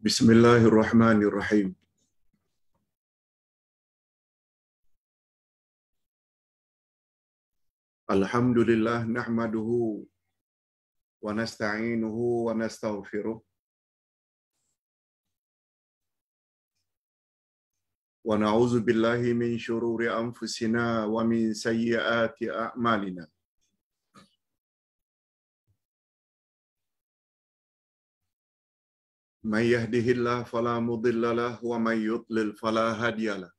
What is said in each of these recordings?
بسم الله الرحمن الرحيم الحمد لله نحمده ونستعينه ونستغفره ونعوذ بالله من شرور انفسنا ومن سيئات اعمالنا من يهده الله فلا مضل له ومن يضلل فلا هادي له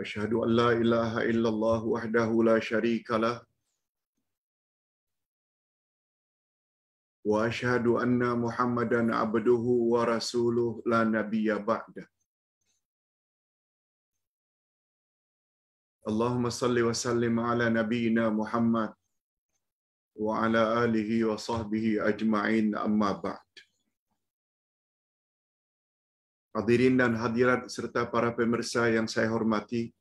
أشهد أن لا إله إلا الله وحده لا شريك له وأشهد أن محمدا عبده ورسوله لا نبي بعده Allahumma salli wa sallim ala وسلم Muhammad wa ala alihi wa وصحبه ajma'in amma ba'd. Hadirin dan hadirat serta para pemirsa yang saya hormati.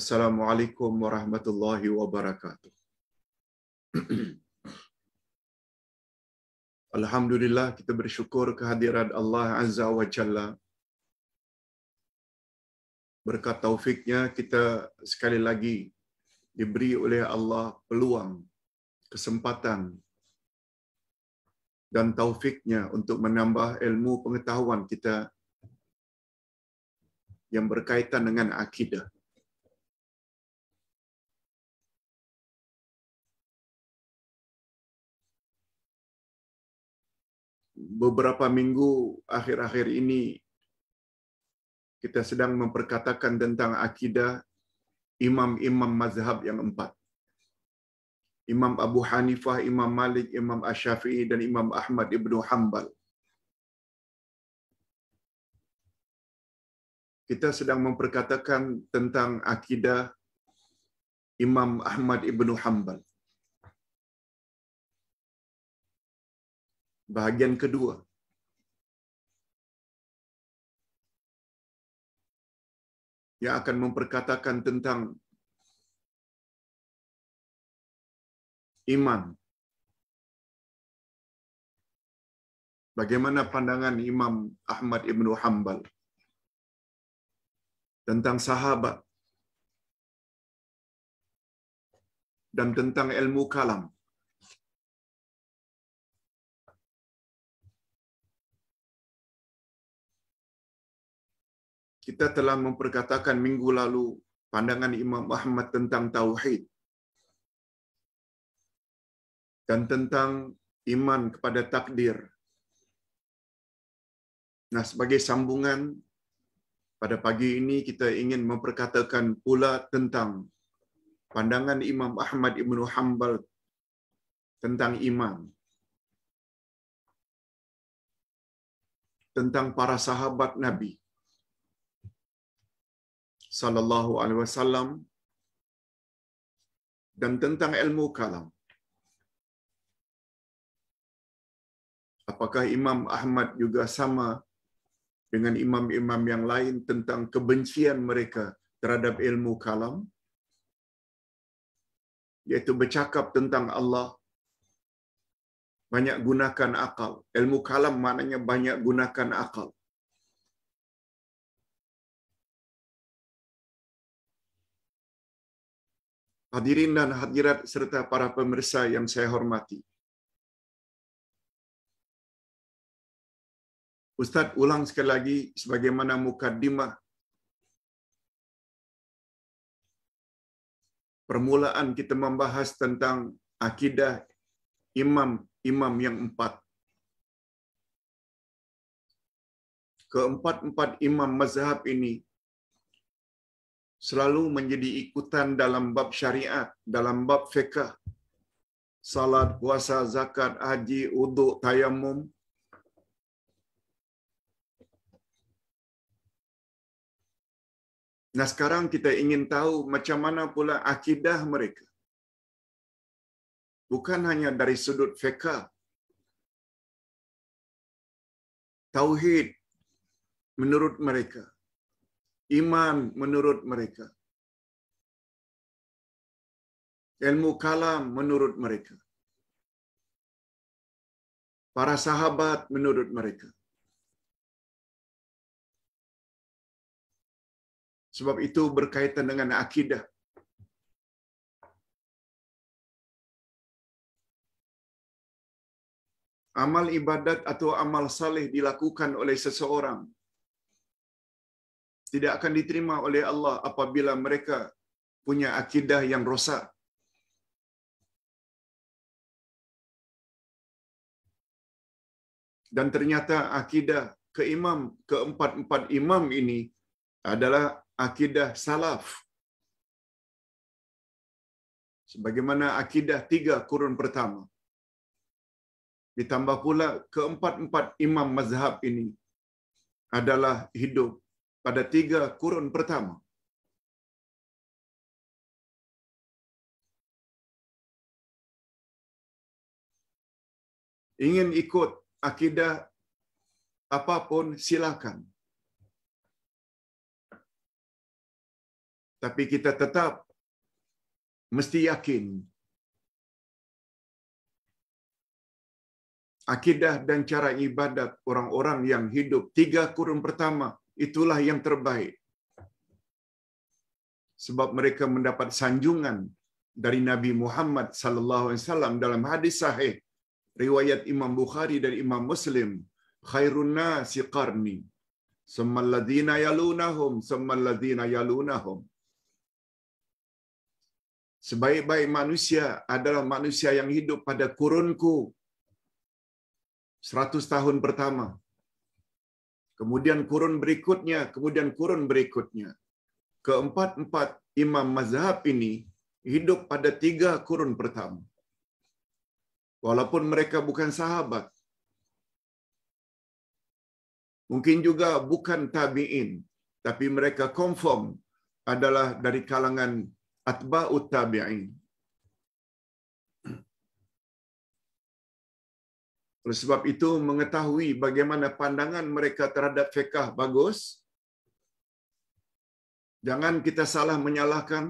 Assalamualaikum warahmatullahi wabarakatuh. Alhamdulillah kita bersyukur kehadiran Allah Azza wa Jalla berkat taufiknya kita sekali lagi diberi oleh Allah peluang, kesempatan dan taufiknya untuk menambah ilmu pengetahuan kita yang berkaitan dengan akidah. Beberapa minggu akhir-akhir ini kita sedang memperkatakan tentang akidah imam-imam mazhab yang empat. Imam Abu Hanifah, Imam Malik, Imam Ash-Syafi'i dan Imam Ahmad Ibnu Hanbal. Kita sedang memperkatakan tentang akidah Imam Ahmad Ibnu Hanbal. Bahagian kedua, yang akan memperkatakan tentang iman. Bagaimana pandangan Imam Ahmad Ibn Hanbal tentang sahabat dan tentang ilmu kalam. kita telah memperkatakan minggu lalu pandangan Imam Ahmad tentang tauhid dan tentang iman kepada takdir. Nah, sebagai sambungan pada pagi ini kita ingin memperkatakan pula tentang pandangan Imam Ahmad ibnu Hanbal tentang iman. Tentang para sahabat Nabi sallallahu alaihi wasallam dan tentang ilmu kalam. Apakah Imam Ahmad juga sama dengan imam-imam yang lain tentang kebencian mereka terhadap ilmu kalam? Iaitu bercakap tentang Allah, banyak gunakan akal. Ilmu kalam maknanya banyak gunakan akal. Hadirin dan hadirat serta para pemirsa yang saya hormati. Ustadz ulang sekali lagi sebagaimana mukaddimah permulaan kita membahas tentang akidah imam-imam yang empat. Keempat-empat imam mazhab ini selalu menjadi ikutan dalam bab syariat, dalam bab fiqah. Salat, puasa, zakat, haji, uduk, tayamum. Nah sekarang kita ingin tahu macam mana pula akidah mereka. Bukan hanya dari sudut fiqah. Tauhid menurut mereka. iman menurut mereka. Ilmu kalam menurut mereka. Para sahabat menurut mereka. Sebab itu berkaitan dengan akidah. Amal ibadat atau amal saleh dilakukan oleh seseorang tidak akan diterima oleh Allah apabila mereka punya akidah yang rosak. Dan ternyata akidah keimam keempat-empat imam ini adalah akidah salaf. Sebagaimana akidah tiga kurun pertama. Ditambah pula keempat-empat imam mazhab ini adalah hidup pada tiga kurun pertama. Ingin ikut akidah apapun silakan. Tapi kita tetap mesti yakin akidah dan cara ibadat orang-orang yang hidup tiga kurun pertama itulah yang terbaik. Sebab mereka mendapat sanjungan dari Nabi Muhammad sallallahu alaihi wasallam dalam hadis sahih riwayat Imam Bukhari dan Imam Muslim, khairun nasi qarni, summal ladzina yalunahum, summal ladzina yalunahum. Sebaik-baik manusia adalah manusia yang hidup pada kurunku. 100 tahun pertama, kemudian kurun berikutnya, kemudian kurun berikutnya. Keempat-empat imam mazhab ini hidup pada tiga kurun pertama. Walaupun mereka bukan sahabat. Mungkin juga bukan tabi'in. Tapi mereka confirm adalah dari kalangan atba'ut tabi'in. Oleh sebab itu mengetahui bagaimana pandangan mereka terhadap fiqh bagus. Jangan kita salah menyalahkan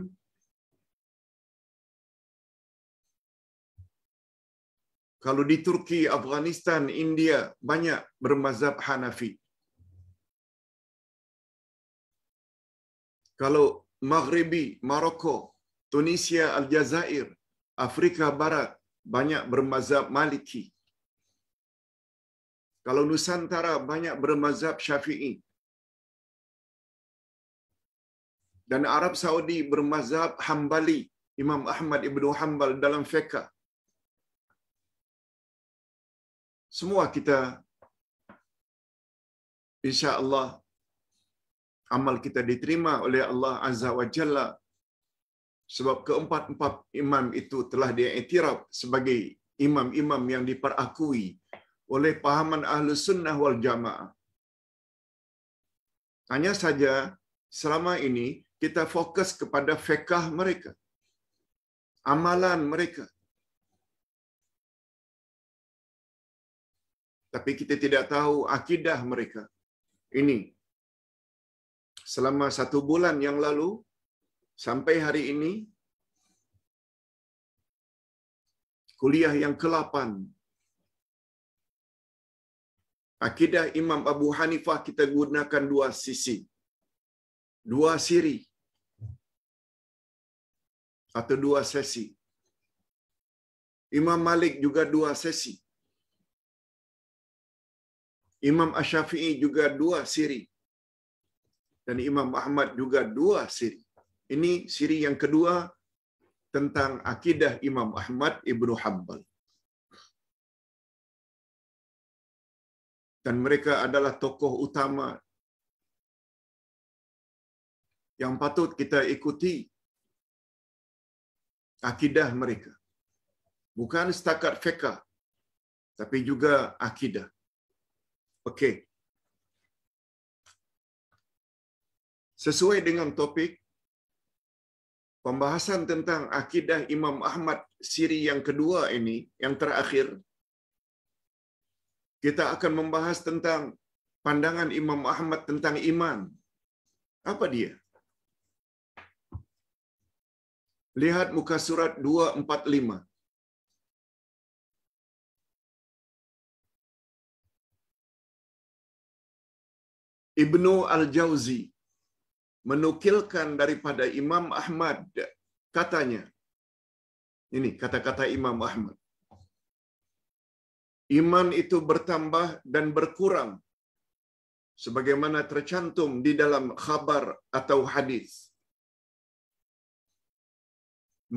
Kalau di Turki, Afghanistan, India banyak bermazhab Hanafi. Kalau Maghribi, Maroko, Tunisia, Aljazair, Afrika Barat banyak bermazhab Maliki. Kalau Nusantara banyak bermazhab Syafi'i. Dan Arab Saudi bermazhab Hambali, Imam Ahmad Ibn Hanbal dalam fiqh. Semua kita insya-Allah amal kita diterima oleh Allah Azza wa Jalla sebab keempat-empat imam itu telah diiktiraf sebagai imam-imam yang diperakui oleh pahaman ahlu sunnah wal jamaah. Hanya saja selama ini kita fokus kepada fekah mereka. Amalan mereka. Tapi kita tidak tahu akidah mereka. Ini. Selama satu bulan yang lalu, sampai hari ini, kuliah yang ke-8 Akidah Imam Abu Hanifah kita gunakan dua sisi. Dua siri. Atau dua sesi. Imam Malik juga dua sesi. Imam Ash-Syafi'i juga dua siri. Dan Imam Ahmad juga dua siri. Ini siri yang kedua tentang akidah Imam Ahmad Ibnu Hanbal. dan mereka adalah tokoh utama yang patut kita ikuti akidah mereka. Bukan setakat fiqah, tapi juga akidah. Okey. Sesuai dengan topik, pembahasan tentang akidah Imam Ahmad siri yang kedua ini, yang terakhir, kita akan membahas tentang pandangan Imam Ahmad tentang iman. Apa dia? Lihat muka surat 245. Ibnu Al-Jauzi menukilkan daripada Imam Ahmad katanya. Ini kata-kata Imam Ahmad iman itu bertambah dan berkurang sebagaimana tercantum di dalam khabar atau hadis.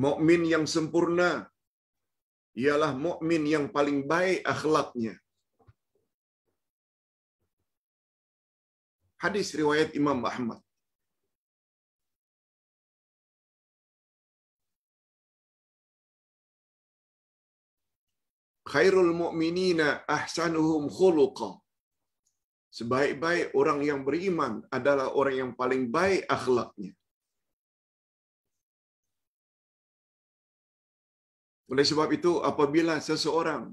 Mukmin yang sempurna ialah mukmin yang paling baik akhlaknya. Hadis riwayat Imam Ahmad. Khairul mu'minina ahsanuhum khuluqa. Sebaik-baik orang yang beriman adalah orang yang paling baik akhlaknya. Oleh sebab itu, apabila seseorang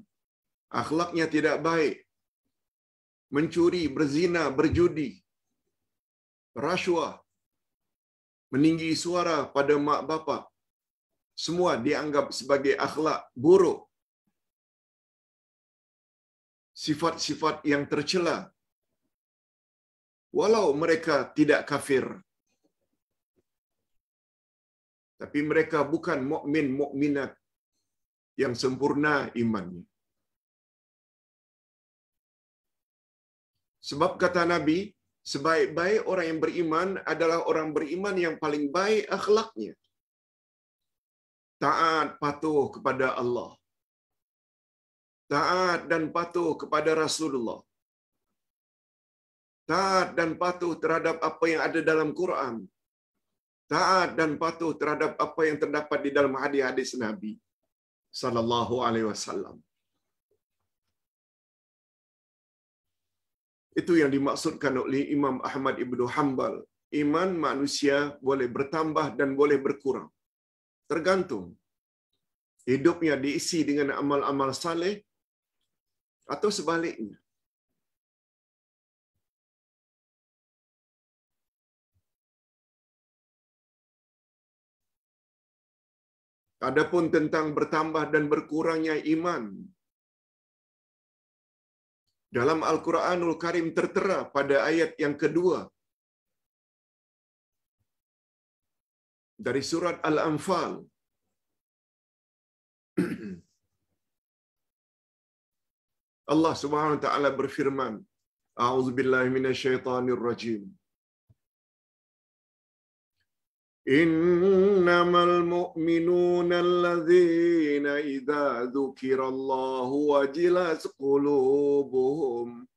akhlaknya tidak baik, mencuri, berzina, berjudi, rasuah, meninggi suara pada mak bapak, semua dianggap sebagai akhlak buruk sifat-sifat yang tercela walau mereka tidak kafir tapi mereka bukan mukmin mukminat yang sempurna imannya sebab kata nabi sebaik-baik orang yang beriman adalah orang beriman yang paling baik akhlaknya taat patuh kepada Allah taat dan patuh kepada Rasulullah. Taat dan patuh terhadap apa yang ada dalam Quran. Taat dan patuh terhadap apa yang terdapat di dalam hadis-hadis Nabi sallallahu alaihi wasallam. Itu yang dimaksudkan oleh Imam Ahmad Ibnu Hanbal. Iman manusia boleh bertambah dan boleh berkurang. Tergantung hidupnya diisi dengan amal-amal saleh Atau sebaliknya. Adapun tentang bertambah dan berkurangnya iman. Dalam Al-Quranul Karim tertera pada ayat yang kedua dari surat Al-Anfal الله سبحانه وتعالى برفرمان أعوذ بالله من الشيطان الرجيم إنما المؤمنون الذين إذا ذكر الله وجلت قلوبهم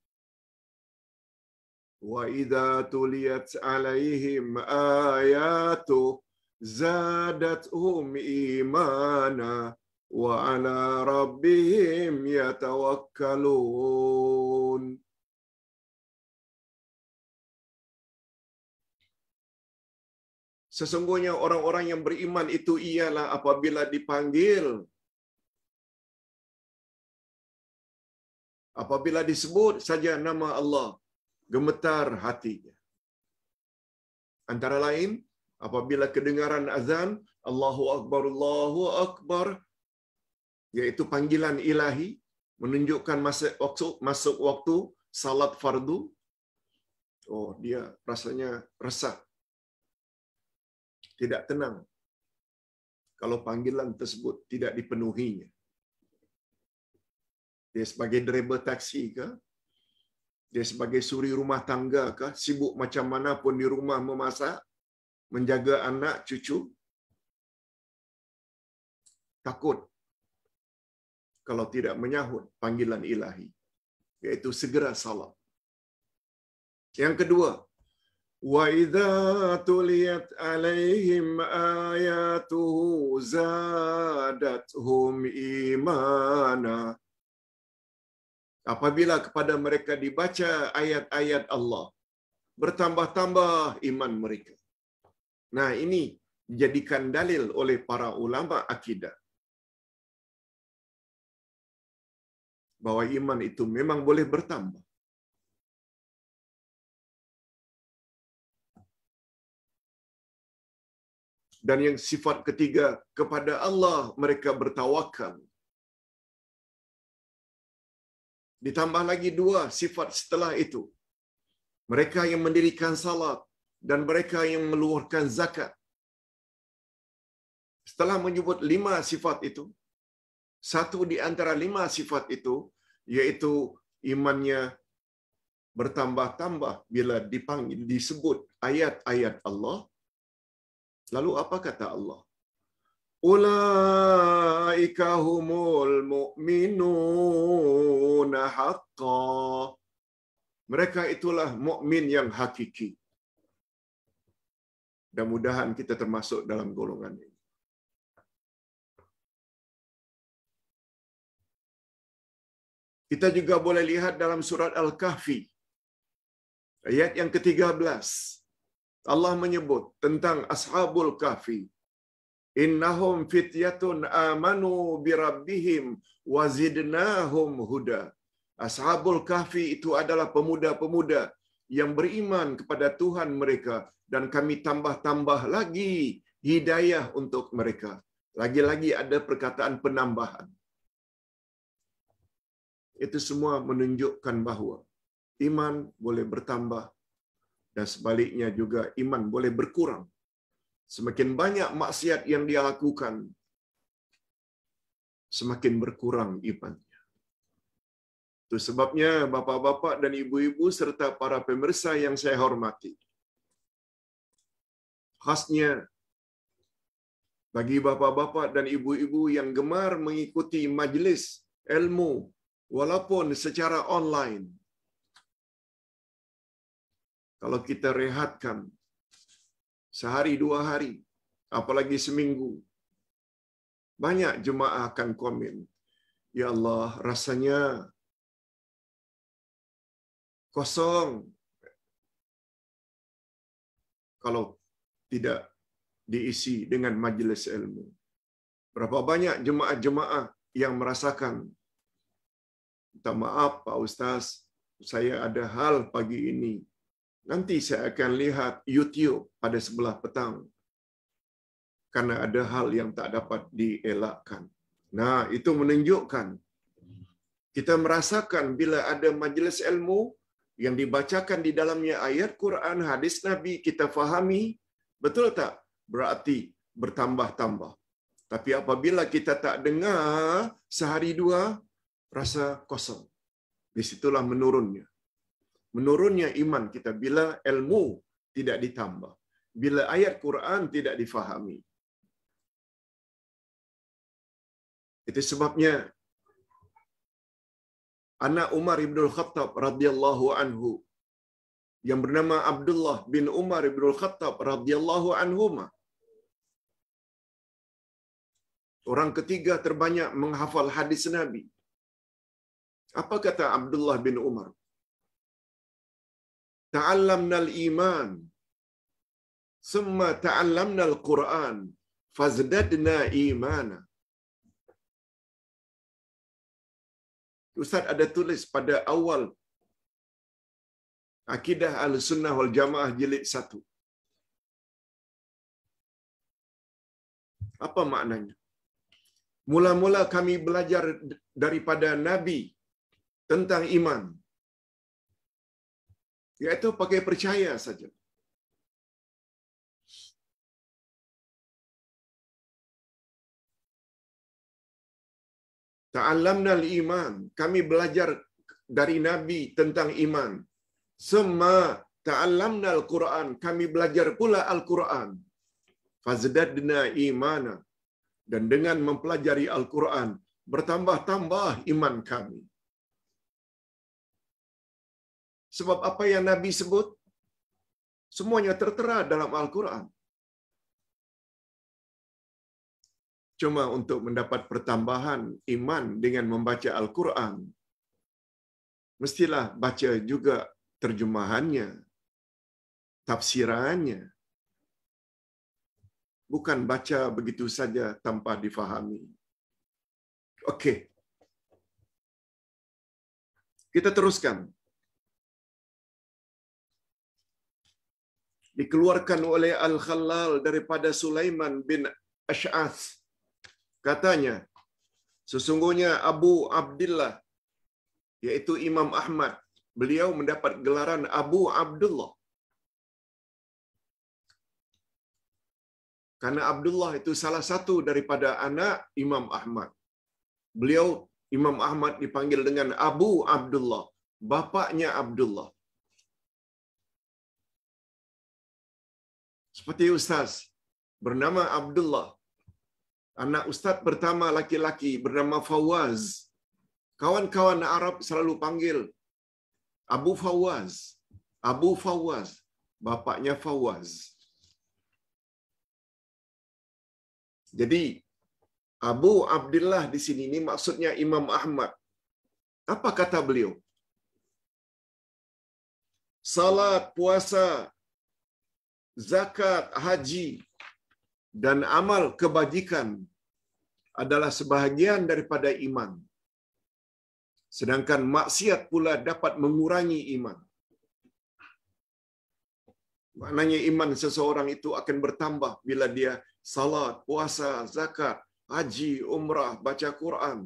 وإذا تليت عليهم آياته زادتهم إيمانا وعلى ربهم يتوكلون Sesungguhnya orang-orang yang beriman itu ialah apabila dipanggil apabila disebut saja nama Allah gemetar hatinya antara lain apabila kedengaran azan Allahu akbar Allahu akbar yaitu panggilan ilahi menunjukkan masuk waktu masuk waktu salat fardu. Oh, dia rasanya resah. Tidak tenang. Kalau panggilan tersebut tidak dipenuhinya. Dia sebagai driver taksi ke? Dia sebagai suri rumah tangga ke? Sibuk macam mana pun di rumah memasak, menjaga anak, cucu. Takut kalau tidak menyahut panggilan ilahi, yaitu segera salat. Yang kedua, وَإِذَا تُلِيَتْ عَلَيْهِمْ آيَاتُهُ زَادَتْهُمْ إِيمَانًا Apabila kepada mereka dibaca ayat-ayat Allah, bertambah-tambah iman mereka. Nah, ini dijadikan dalil oleh para ulama akidah bahwa iman itu memang boleh bertambah. Dan yang sifat ketiga, kepada Allah mereka bertawakal. Ditambah lagi dua sifat setelah itu. Mereka yang mendirikan salat dan mereka yang meluarkan zakat. Setelah menyebut lima sifat itu, satu di antara lima sifat itu, yaitu imannya bertambah-tambah bila dipanggil, disebut ayat-ayat Allah. Lalu apa kata Allah? Ulaika humul mu'minuna haqqa. Mereka itulah mukmin yang hakiki. Mudah-mudahan kita termasuk dalam golongan ini. Kita juga boleh lihat dalam surat Al-Kahfi ayat yang ke-13. Allah menyebut tentang Ashabul Kahfi. Innahum fityatun amanu birabbihim wazidnahum huda. Ashabul Kahfi itu adalah pemuda-pemuda yang beriman kepada Tuhan mereka dan kami tambah-tambah lagi hidayah untuk mereka. Lagi-lagi ada perkataan penambahan. Itu semua menunjukkan bahwa iman boleh bertambah dan sebaliknya juga iman boleh berkurang. Semakin banyak maksiat yang dia lakukan, semakin berkurang imannya. Itu sebabnya bapak-bapak dan ibu-ibu serta para pemirsa yang saya hormati. Khasnya bagi bapak-bapak dan ibu-ibu yang gemar mengikuti majelis ilmu walaupun secara online. Kalau kita rehatkan sehari dua hari, apalagi seminggu, banyak jemaah akan komen, Ya Allah, rasanya kosong kalau tidak diisi dengan majelis ilmu. Berapa banyak jemaah-jemaah yang merasakan minta maaf Pak Ustaz, saya ada hal pagi ini. Nanti saya akan lihat YouTube pada sebelah petang. Karena ada hal yang tak dapat dielakkan. Nah, itu menunjukkan kita merasakan bila ada majelis ilmu yang dibacakan di dalamnya ayat Quran, hadis Nabi, kita fahami, betul tak? Berarti bertambah-tambah. Tapi apabila kita tak dengar sehari dua, rasa kosong. Disitulah menurunnya. Menurunnya iman kita bila ilmu tidak ditambah. Bila ayat Quran tidak difahami. Itu sebabnya anak Umar bin Khattab radhiyallahu anhu yang bernama Abdullah bin Umar bin Khattab radhiyallahu anhu orang ketiga terbanyak menghafal hadis Nabi Apa kata Abdullah bin Umar? Ta'allamnal iman. Semua ta'allamnal Qur'an. Fazdadna imana. Ustaz ada tulis pada awal Akidah Al-Sunnah Wal-Jamaah Jilid 1. Apa maknanya? Mula-mula kami belajar daripada Nabi tentang iman. Yaitu pakai percaya saja. Ta'allamna iman Kami belajar dari Nabi tentang iman. Semua ta'allamna al-Quran. Kami belajar pula al-Quran. Fazdadna imana. Dan dengan mempelajari Al-Quran, bertambah-tambah iman kami. Sebab apa yang Nabi sebut, semuanya tertera dalam Al-Quran. Cuma untuk mendapat pertambahan iman dengan membaca Al-Quran, mestilah baca juga terjemahannya, tafsirannya. Bukan baca begitu saja tanpa difahami. Oke, Kita teruskan. dikeluarkan oleh Al-Khalal daripada Sulaiman bin Ash'ath. Katanya, sesungguhnya Abu Abdullah, yaitu Imam Ahmad, beliau mendapat gelaran Abu Abdullah. Karena Abdullah itu salah satu daripada anak Imam Ahmad. Beliau, Imam Ahmad dipanggil dengan Abu Abdullah, bapaknya Abdullah. seperti ustaz bernama Abdullah. Anak ustaz pertama laki-laki bernama Fawaz. Kawan-kawan Arab selalu panggil Abu Fawaz. Abu Fawaz. Bapaknya Fawaz. Jadi Abu Abdullah di sini ini maksudnya Imam Ahmad. Apa kata beliau? Salat, puasa, zakat, haji, dan amal kebajikan adalah sebahagian daripada iman. Sedangkan maksiat pula dapat mengurangi iman. Maknanya iman seseorang itu akan bertambah bila dia salat, puasa, zakat, haji, umrah, baca Quran,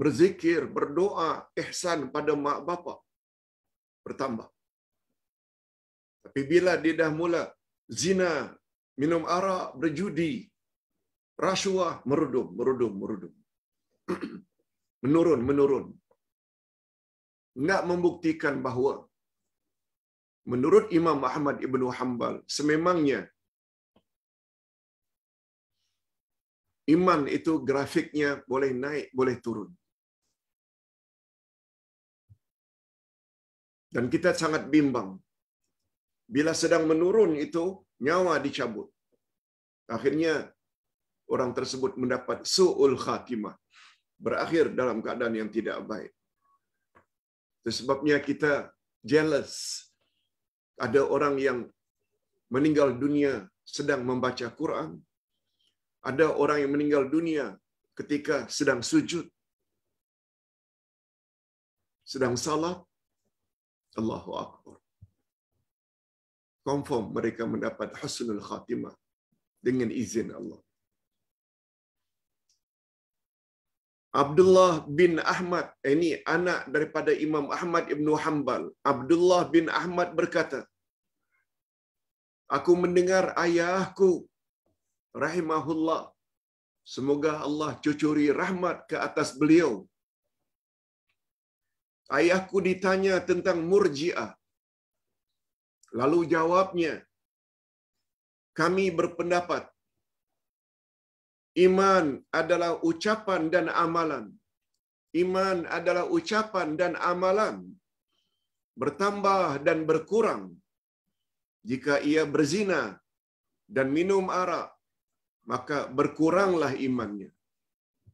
berzikir, berdoa, ihsan pada mak bapak. bertambah. Tapi bila dia dah mula zina, minum arak, berjudi, rasuah, merudum, merudum, merudum. menurun, menurun. Nak membuktikan bahawa menurut Imam Ahmad Ibn Hanbal, sememangnya iman itu grafiknya boleh naik, boleh turun. Dan kita sangat bimbang. Bila sedang menurun itu, nyawa dicabut. Akhirnya orang tersebut mendapat su'ul khatimah. Berakhir dalam keadaan yang tidak baik. sebabnya kita jealous. Ada orang yang meninggal dunia sedang membaca Quran. Ada orang yang meninggal dunia ketika sedang sujud, sedang salat, Allahu Akbar. Confirm mereka mendapat husnul khatimah dengan izin Allah. Abdullah bin Ahmad, eh, ini anak daripada Imam Ahmad ibnu Hanbal. Abdullah bin Ahmad berkata, Aku mendengar ayahku, rahimahullah, semoga Allah cucuri rahmat ke atas beliau, Ayahku ditanya tentang murjiah. Lalu jawabnya, kami berpendapat iman adalah ucapan dan amalan. Iman adalah ucapan dan amalan. Bertambah dan berkurang. Jika ia berzina dan minum arak, maka berkuranglah imannya.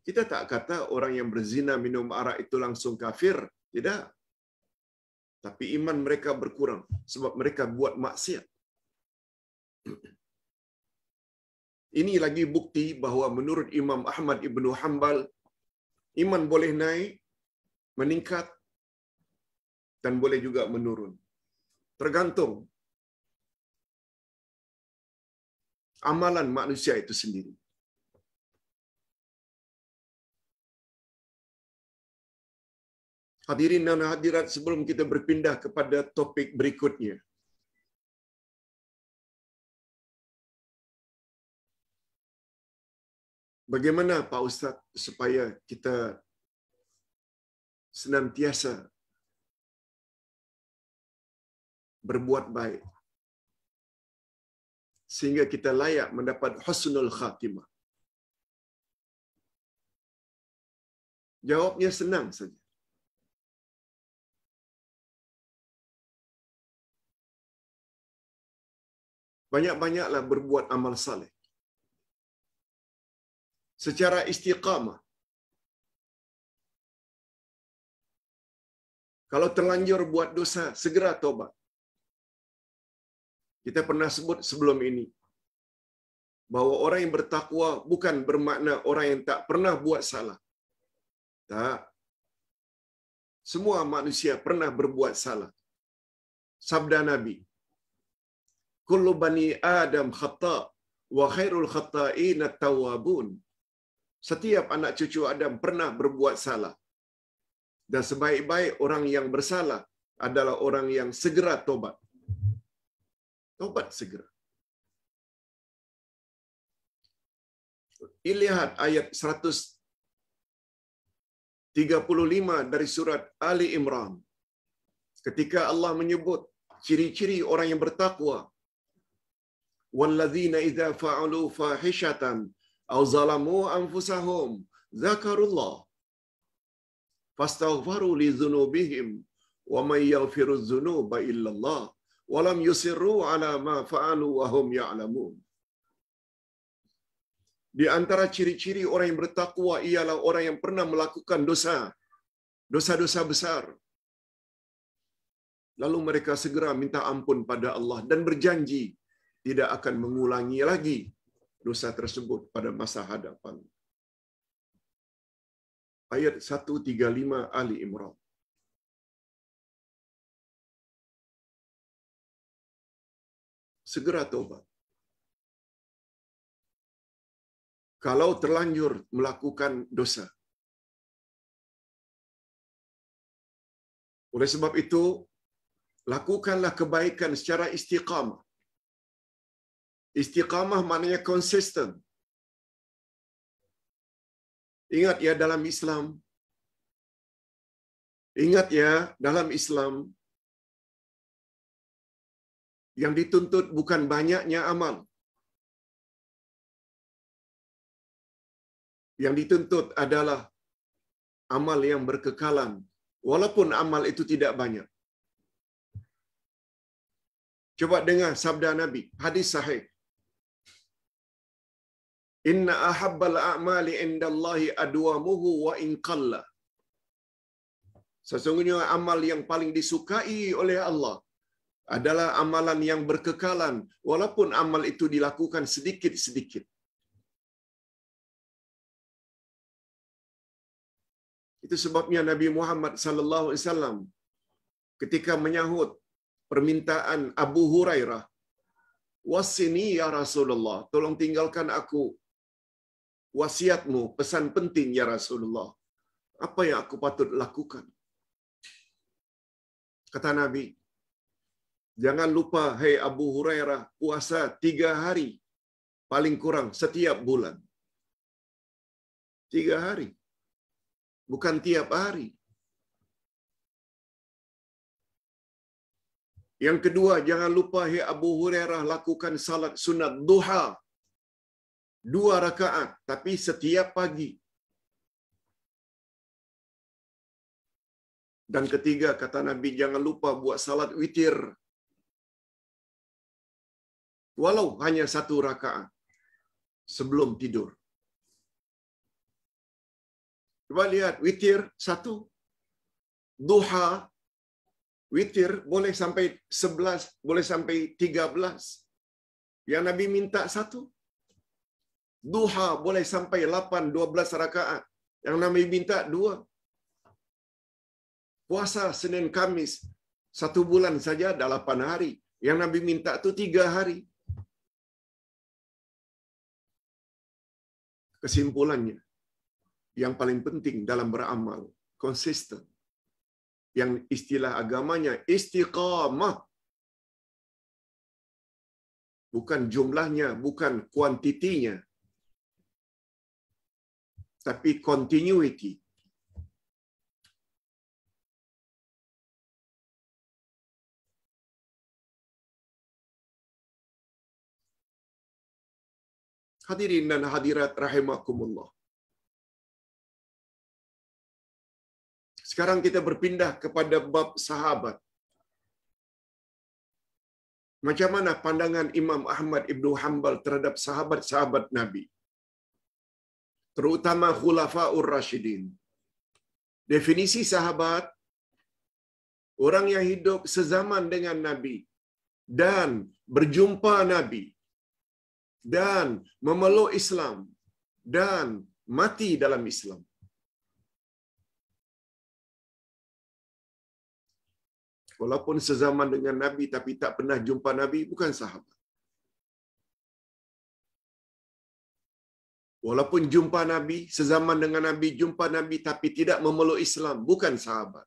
Kita tak kata orang yang berzina minum arak itu langsung kafir, tidak. Tapi iman mereka berkurang sebab mereka buat maksiat. Ini lagi bukti bahawa menurut Imam Ahmad Ibn Hanbal, iman boleh naik, meningkat, dan boleh juga menurun. Tergantung amalan manusia itu sendiri. Hadirin dan hadirat sebelum kita berpindah kepada topik berikutnya. Bagaimana Pak Ustaz supaya kita senantiasa berbuat baik sehingga kita layak mendapat husnul khatimah? Jawabnya senang saja. Banyak-banyaklah berbuat amal saleh. Secara istiqamah. Kalau terlanjur buat dosa, segera tobat. Kita pernah sebut sebelum ini bahwa orang yang bertakwa bukan bermakna orang yang tak pernah buat salah. Tak. Semua manusia pernah berbuat salah. Sabda Nabi, kullu bani adam khata wa khairul khata'in at-tawwabun setiap anak cucu adam pernah berbuat salah dan sebaik-baik orang yang bersalah adalah orang yang segera tobat tobat segera lihat ayat 135 dari surat Ali Imran ketika Allah menyebut ciri-ciri orang yang bertakwa والذين إذا فعلوا فاحشة أو ظلموا أنفسهم ذكروا الله فاستغفروا لذنوبهم ومن يغفر الذنوب إلا الله ولم يصروا على ما فعلوا وهم يعلمون Di antara ciri-ciri orang yang bertakwa ialah orang yang pernah melakukan dosa, dosa-dosa besar. Lalu mereka segera minta ampun pada Allah dan berjanji tidak akan mengulangi lagi dosa tersebut pada masa hadapan. Ayat 135 Ali Imran. Segera tobat. Kalau terlanjur melakukan dosa. Oleh sebab itu, lakukanlah kebaikan secara istiqamah Istiqamah maknanya konsisten. Ingat ya dalam Islam. Ingat ya dalam Islam yang dituntut bukan banyaknya amal. Yang dituntut adalah amal yang berkekalan walaupun amal itu tidak banyak. Coba dengar sabda Nabi, hadis sahih. Inna ahabbal a'mali indallahi adwamuhu wa in Sesungguhnya amal yang paling disukai oleh Allah adalah amalan yang berkekalan walaupun amal itu dilakukan sedikit-sedikit. Itu sebabnya Nabi Muhammad sallallahu alaihi wasallam ketika menyahut permintaan Abu Hurairah, "Wasini ya Rasulullah, tolong tinggalkan aku wasiatmu, pesan penting ya Rasulullah. Apa yang aku patut lakukan? Kata Nabi, jangan lupa, hei Abu Hurairah, puasa tiga hari, paling kurang setiap bulan. Tiga hari. Bukan tiap hari. Yang kedua, jangan lupa, hei Abu Hurairah, lakukan salat sunat duha dua rakaat, tapi setiap pagi. Dan ketiga, kata Nabi, jangan lupa buat salat witir. Walau hanya satu rakaat sebelum tidur. Coba lihat, witir satu. Duha, witir boleh sampai 11, boleh sampai 13. Yang Nabi minta satu, Duha boleh sampai 8, 12 rakaat. Yang Nabi minta dua. Puasa Senin Kamis satu bulan saja ada 8 hari. Yang Nabi minta itu tiga hari. Kesimpulannya, yang paling penting dalam beramal, konsisten. Yang istilah agamanya istiqamah. Bukan jumlahnya, bukan kuantitinya, tapi continuity. Hadirin dan hadirat rahimakumullah. Sekarang kita berpindah kepada bab sahabat. Macam mana pandangan Imam Ahmad Ibnu Hambal terhadap sahabat-sahabat Nabi? terutama khulafaur rasyidin. Definisi sahabat orang yang hidup sezaman dengan Nabi dan berjumpa Nabi dan memeluk Islam dan mati dalam Islam. Walaupun sezaman dengan Nabi tapi tak pernah jumpa Nabi bukan sahabat. Walaupun jumpa Nabi, sezaman dengan Nabi, jumpa Nabi tapi tidak memeluk Islam, bukan sahabat.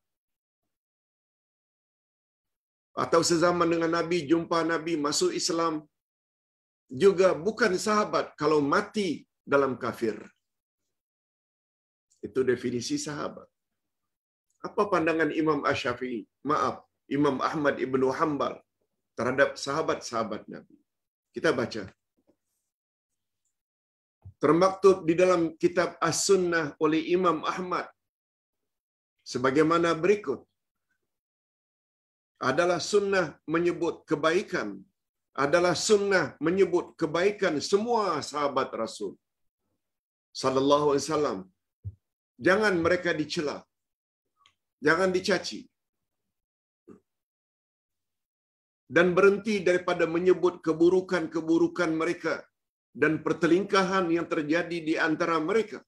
Atau sezaman dengan Nabi, jumpa Nabi, masuk Islam, juga bukan sahabat kalau mati dalam kafir. Itu definisi sahabat. Apa pandangan Imam Ash-Syafi'i? Maaf, Imam Ahmad Ibn Hanbal terhadap sahabat-sahabat Nabi. Kita baca termaktub di dalam kitab As-Sunnah oleh Imam Ahmad sebagaimana berikut adalah sunnah menyebut kebaikan adalah sunnah menyebut kebaikan semua sahabat Rasul sallallahu alaihi wasallam jangan mereka dicela jangan dicaci dan berhenti daripada menyebut keburukan-keburukan mereka dan pertelingkahan yang terjadi di antara mereka.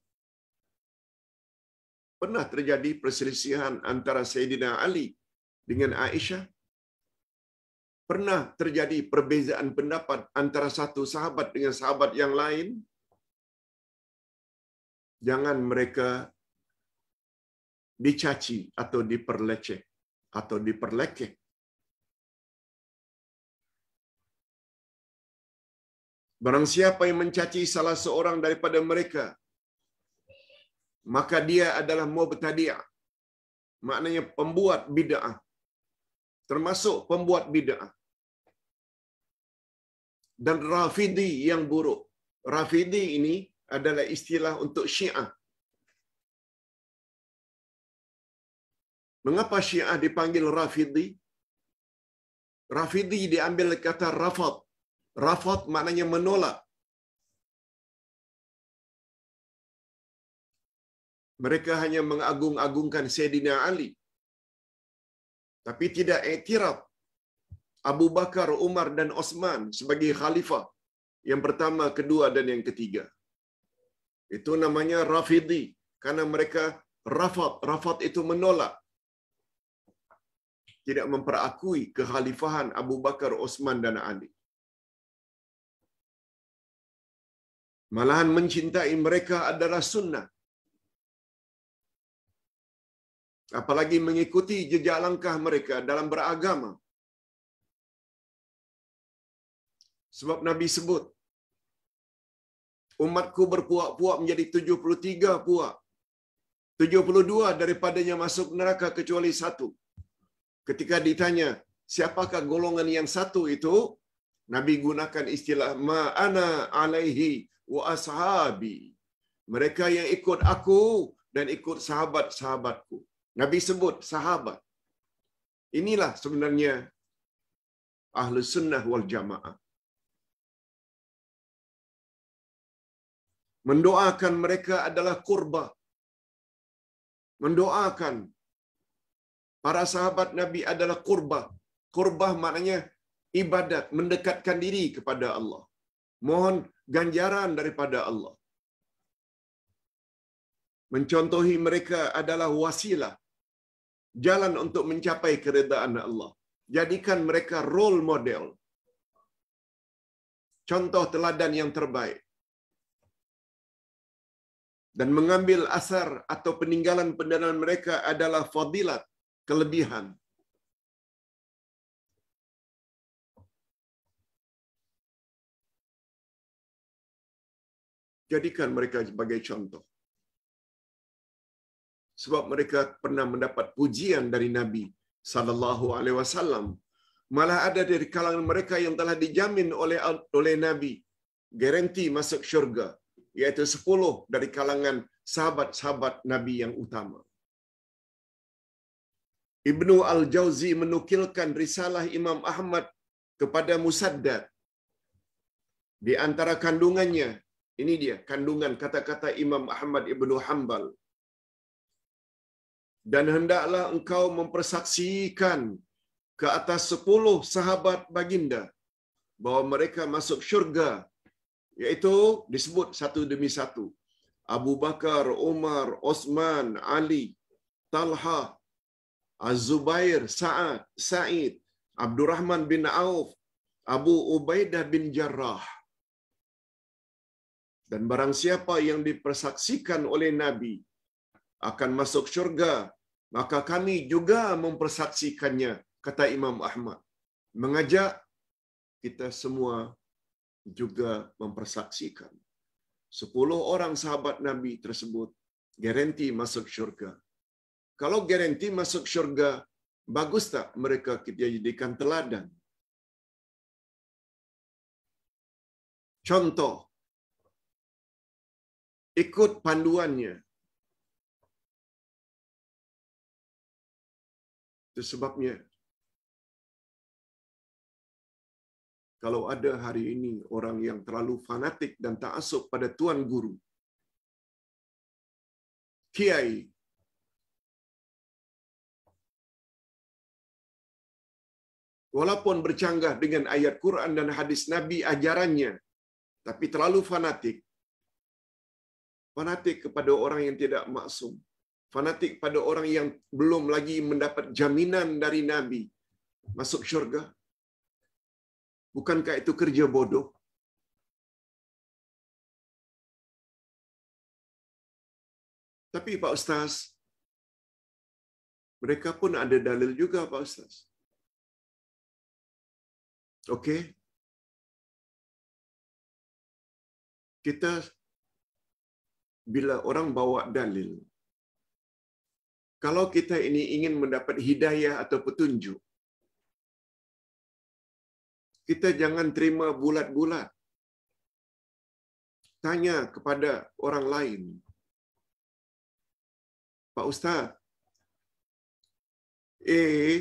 Pernah terjadi perselisihan antara Sayyidina Ali dengan Aisyah? Pernah terjadi perbezaan pendapat antara satu sahabat dengan sahabat yang lain? Jangan mereka dicaci atau diperleceh atau diperlekeh Barang siapa yang mencaci salah seorang daripada mereka, maka dia adalah mubtadi'. Maknanya pembuat bid'ah. Termasuk pembuat bid'ah. Dan rafidi yang buruk. Rafidi ini adalah istilah untuk syiah. Mengapa syiah dipanggil rafidi? Rafidi diambil kata Rafat Rafat maknanya menolak. Mereka hanya mengagung-agungkan Sayyidina Ali. Tapi tidak iktiraf Abu Bakar, Umar dan Osman sebagai khalifah. Yang pertama, kedua dan yang ketiga. Itu namanya Rafidi. Karena mereka rafat. Rafat itu menolak. Tidak memperakui kekhalifahan Abu Bakar, Osman dan Ali. Malahan mencintai mereka adalah sunnah. Apalagi mengikuti jejak langkah mereka dalam beragama. Sebab Nabi sebut, umatku berpuak-puak menjadi 73 puak. 72 daripadanya masuk neraka kecuali satu. Ketika ditanya, siapakah golongan yang satu itu? Nabi gunakan istilah ma'ana alaihi wa ashabi. Mereka yang ikut aku dan ikut sahabat-sahabatku. Nabi sebut sahabat. Inilah sebenarnya ahli sunnah wal jamaah. Mendoakan mereka adalah kurba. Mendoakan para sahabat Nabi adalah kurba. Kurba maknanya ibadat, mendekatkan diri kepada Allah. Mohon ganjaran daripada Allah. Mencontohi mereka adalah wasilah, jalan untuk mencapai keredaan Allah. Jadikan mereka role model. Contoh teladan yang terbaik. Dan mengambil asar atau peninggalan pendanaan mereka adalah fadilat, kelebihan. jadikan mereka sebagai contoh. Sebab mereka pernah mendapat pujian dari Nabi sallallahu alaihi wasallam. Malah ada dari kalangan mereka yang telah dijamin oleh oleh Nabi garanti masuk syurga, iaitu sepuluh dari kalangan sahabat-sahabat Nabi yang utama. Ibnu Al-Jauzi menukilkan risalah Imam Ahmad kepada Musaddad di antara kandungannya ini dia kandungan kata-kata Imam Ahmad Ibn Hanbal. Dan hendaklah engkau mempersaksikan ke atas sepuluh sahabat baginda bahawa mereka masuk syurga. Iaitu disebut satu demi satu. Abu Bakar, Umar, Osman, Ali, Talha, Az-Zubair, Sa'ad, Sa'id, Abdurrahman bin Auf, Abu Ubaidah bin Jarrah. Dan barang siapa yang dipersaksikan oleh Nabi akan masuk syurga, maka kami juga mempersaksikannya, kata Imam Ahmad. Mengajak kita semua juga mempersaksikan. Sepuluh orang sahabat Nabi tersebut garanti masuk syurga. Kalau garanti masuk syurga, bagus tak mereka kita jadikan teladan? Contoh, ikut panduannya. Itu sebabnya kalau ada hari ini orang yang terlalu fanatik dan tak asup pada tuan guru, kiai, walaupun bercanggah dengan ayat Quran dan hadis Nabi ajarannya, tapi terlalu fanatik, fanatik kepada orang yang tidak maksum, fanatik pada orang yang belum lagi mendapat jaminan dari Nabi masuk syurga. Bukankah itu kerja bodoh? Tapi Pak Ustaz, mereka pun ada dalil juga Pak Ustaz. Okey. Kita bila orang bawa dalil. Kalau kita ini ingin mendapat hidayah atau petunjuk, kita jangan terima bulat-bulat. Tanya kepada orang lain. Pak Ustaz, eh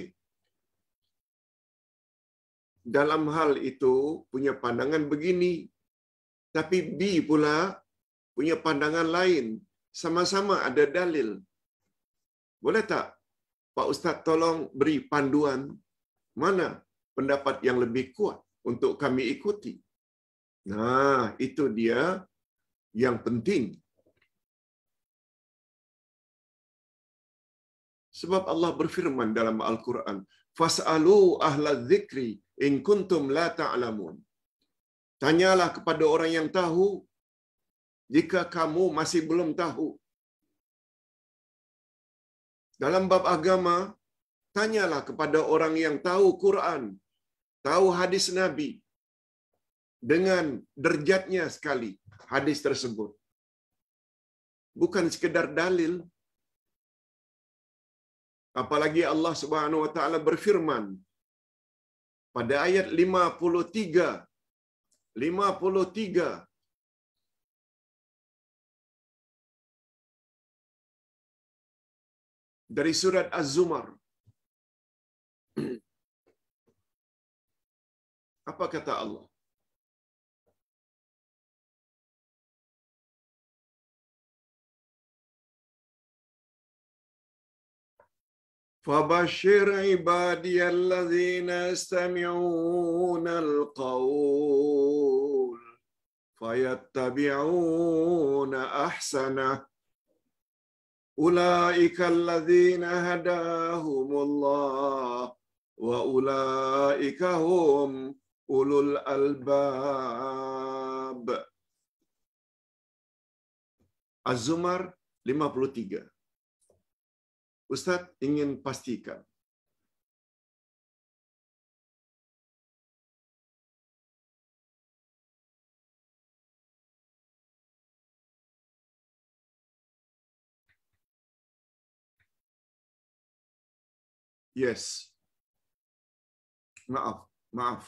dalam hal itu punya pandangan begini, tapi B pula punya pandangan lain sama-sama ada dalil boleh tak pak ustaz tolong beri panduan mana pendapat yang lebih kuat untuk kami ikuti nah itu dia yang penting sebab Allah berfirman dalam Al-Quran fasalu ahla dzikri in kuntum la ta'lamun tanyalah kepada orang yang tahu jika kamu masih belum tahu. Dalam bab agama, tanyalah kepada orang yang tahu Quran, tahu hadis Nabi dengan derjatnya sekali hadis tersebut. Bukan sekedar dalil. Apalagi Allah Subhanahu wa taala berfirman pada ayat 53 53 dari surat Az-Zumar. Apa kata Allah? فبشر عبادي الذين يستمعون القول فيتبعون احسنه أولئك الذين هداهم الله وأولئك هم أولو الألباب Az-Zumar 53 Ustadz ingin pastikan Yes. Maaf, maaf.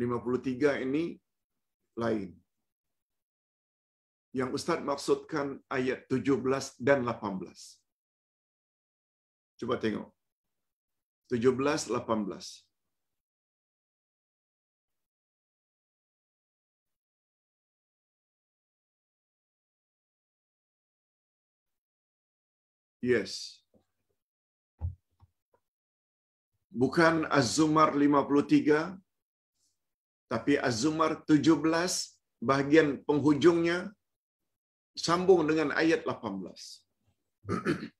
53 ini lain. Yang Ustadz maksudkan ayat 17 dan 18. Coba tengok. 17, 18. Yes. bukan Az-Zumar 53 tapi Az-Zumar 17 bahagian penghujungnya sambung dengan ayat 18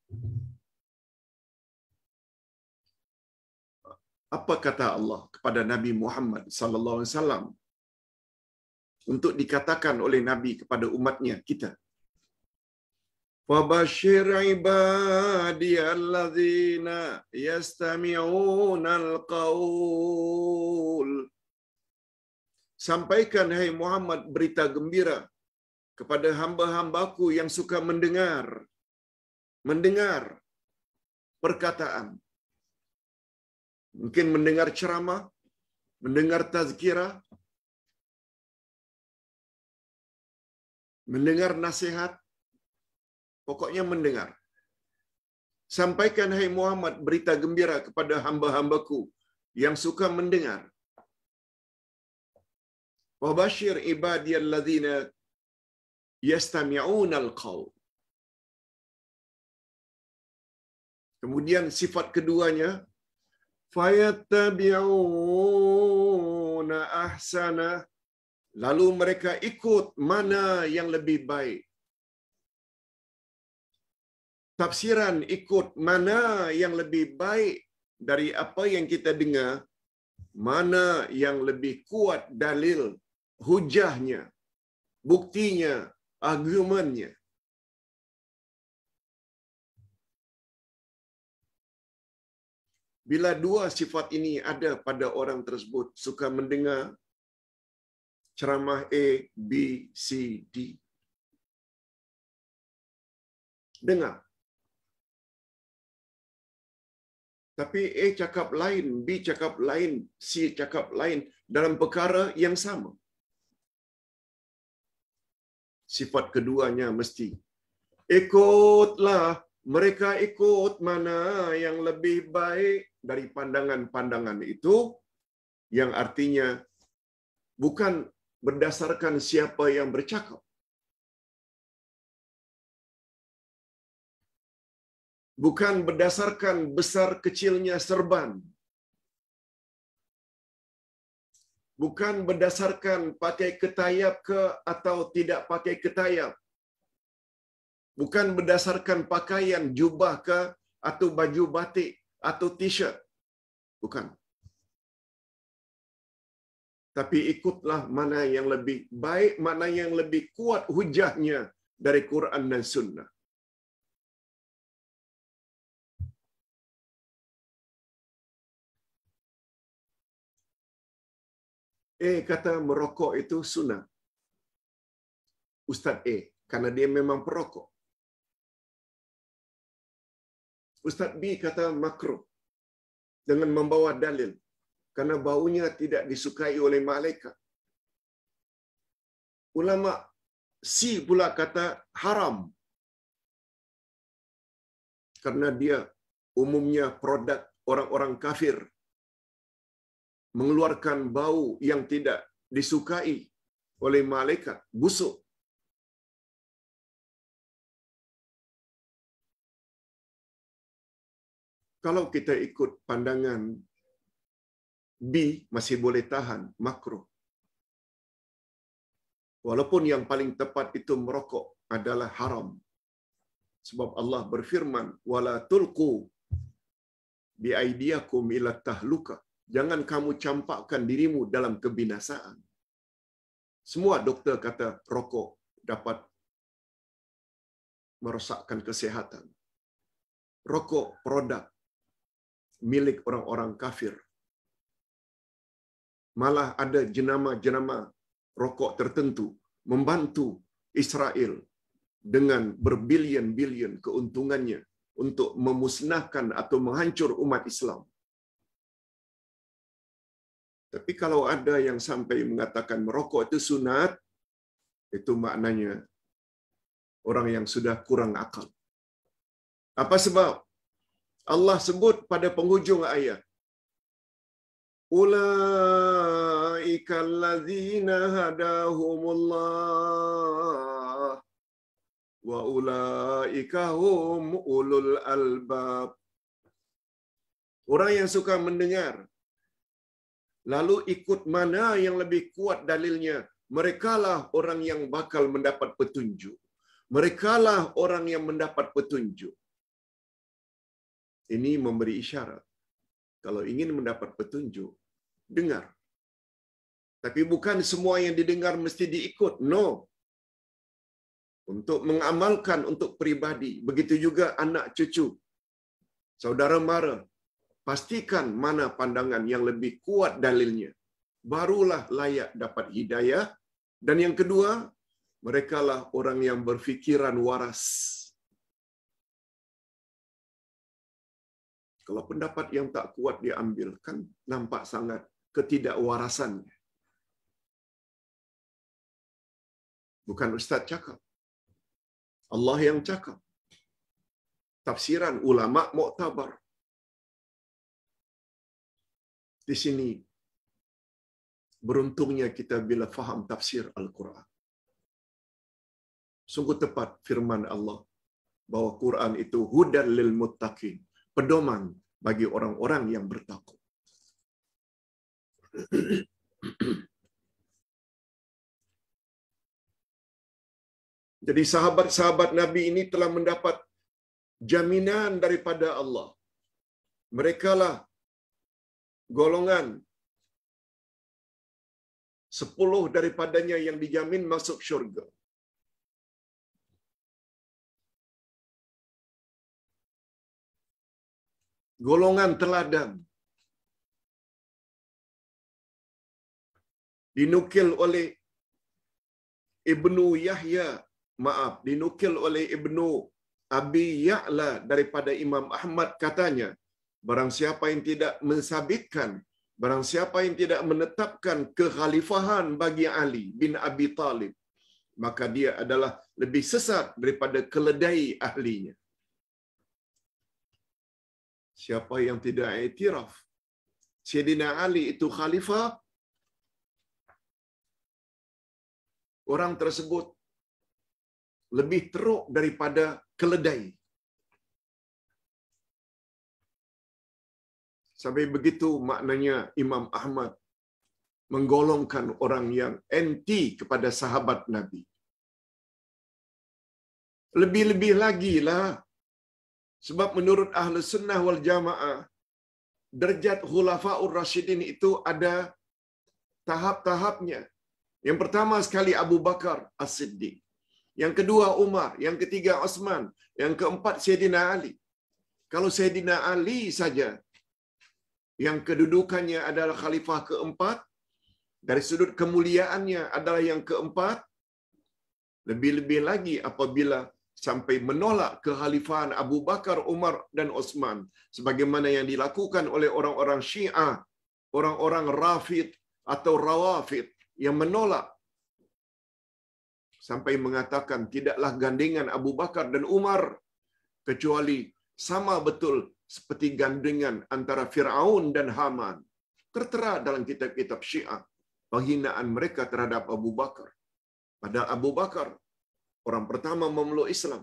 apa kata Allah kepada Nabi Muhammad sallallahu alaihi wasallam untuk dikatakan oleh Nabi kepada umatnya kita فبشر عبادي الذين يستمعون القول Sampaikan hai hey Muhammad berita gembira kepada hamba-hambaku yang suka mendengar mendengar perkataan mungkin mendengar ceramah mendengar tazkirah mendengar nasihat Pokoknya mendengar. Sampaikan hai Muhammad berita gembira kepada hamba-hambaku yang suka mendengar. ibadiyalladzina yastami'una al Kemudian sifat keduanya fayattabi'una ahsana lalu mereka ikut mana yang lebih baik tafsiran ikut mana yang lebih baik dari apa yang kita dengar, mana yang lebih kuat dalil, hujahnya, buktinya, argumennya. Bila dua sifat ini ada pada orang tersebut, suka mendengar ceramah A, B, C, D. Dengar Tapi A cakap lain, B cakap lain, C cakap lain dalam perkara yang sama. Sifat keduanya mesti ikutlah mereka ikut mana yang lebih baik dari pandangan-pandangan itu yang artinya bukan berdasarkan siapa yang bercakap bukan berdasarkan besar kecilnya serban, bukan berdasarkan pakai ketayap ke atau tidak pakai ketayap, bukan berdasarkan pakaian jubah ke atau baju batik atau t-shirt, bukan. Tapi ikutlah mana yang lebih baik, mana yang lebih kuat hujahnya dari Quran dan Sunnah. A kata merokok itu sunnah. Ustaz A, karena dia memang perokok. Ustaz B kata makruh dengan membawa dalil karena baunya tidak disukai oleh malaikat. Ulama C pula kata haram karena dia umumnya produk orang-orang kafir mengeluarkan bau yang tidak disukai oleh malaikat, busuk. Kalau kita ikut pandangan B masih boleh tahan makro Walaupun yang paling tepat itu merokok adalah haram. Sebab Allah berfirman, "Wala tulqu biaidiakum ila tahluka." jangan kamu campakkan dirimu dalam kebinasaan. Semua dokter kata rokok dapat merosakkan kesehatan. Rokok produk milik orang-orang kafir. Malah ada jenama-jenama rokok tertentu membantu Israel dengan berbilion-bilion keuntungannya untuk memusnahkan atau menghancur umat Islam. Tapi kalau ada yang sampai mengatakan merokok itu sunat, itu maknanya orang yang sudah kurang akal. Apa sebab? Allah sebut pada penghujung ayat. Ulaika allazina hadahumullah wa ulaika hum ulul albab. Orang yang suka mendengar Lalu ikut mana yang lebih kuat dalilnya? Merekalah orang yang bakal mendapat petunjuk. Merekalah orang yang mendapat petunjuk. Ini memberi isyarat. Kalau ingin mendapat petunjuk, dengar. Tapi bukan semua yang didengar mesti diikut. No. Untuk mengamalkan untuk pribadi. Begitu juga anak cucu. Saudara mara, Pastikan mana pandangan yang lebih kuat dalilnya. Barulah layak dapat hidayah. Dan yang kedua, merekalah orang yang berfikiran waras. Kalau pendapat yang tak kuat diambilkan kan nampak sangat ketidakwarasannya. Bukan Ustaz cakap. Allah yang cakap. Tafsiran ulama tabar di sini beruntungnya kita bila faham tafsir Al-Quran. Sungguh tepat firman Allah bahwa Quran itu huda lil muttaqin, pedoman bagi orang-orang yang bertakwa. Jadi sahabat-sahabat Nabi ini telah mendapat jaminan daripada Allah. Merekalah golongan. Sepuluh daripadanya yang dijamin masuk syurga. Golongan teladan. Dinukil oleh Ibnu Yahya, maaf, dinukil oleh Ibnu Abi Ya'la daripada Imam Ahmad katanya, barang siapa yang tidak mensabitkan, barang siapa yang tidak menetapkan kekhalifahan bagi Ali bin Abi Talib, maka dia adalah lebih sesat daripada keledai ahlinya. Siapa yang tidak itiraf, Sayyidina Ali itu khalifah, orang tersebut lebih teruk daripada keledai. Sampai begitu maknanya Imam Ahmad menggolongkan orang yang anti kepada sahabat Nabi. Lebih-lebih lagi lah, sebab menurut ahlu sunnah wal jamaah, derajat khulafaur rasyidin itu ada tahap-tahapnya. Yang pertama sekali Abu Bakar As-Siddiq. Yang kedua Umar, yang ketiga Osman, yang keempat Sayyidina Ali. Kalau Sayyidina Ali saja yang kedudukannya adalah khalifah keempat, dari sudut kemuliaannya adalah yang keempat, lebih-lebih lagi apabila sampai menolak kehalifahan Abu Bakar, Umar dan Osman sebagaimana yang dilakukan oleh orang-orang Syiah, orang-orang Rafid atau Rawafid yang menolak sampai mengatakan tidaklah gandengan Abu Bakar dan Umar kecuali sama betul seperti gandengan antara Firaun dan Haman. Tertera dalam kitab-kitab Syiah penghinaan mereka terhadap Abu Bakar. Padahal Abu Bakar orang pertama memeluk Islam.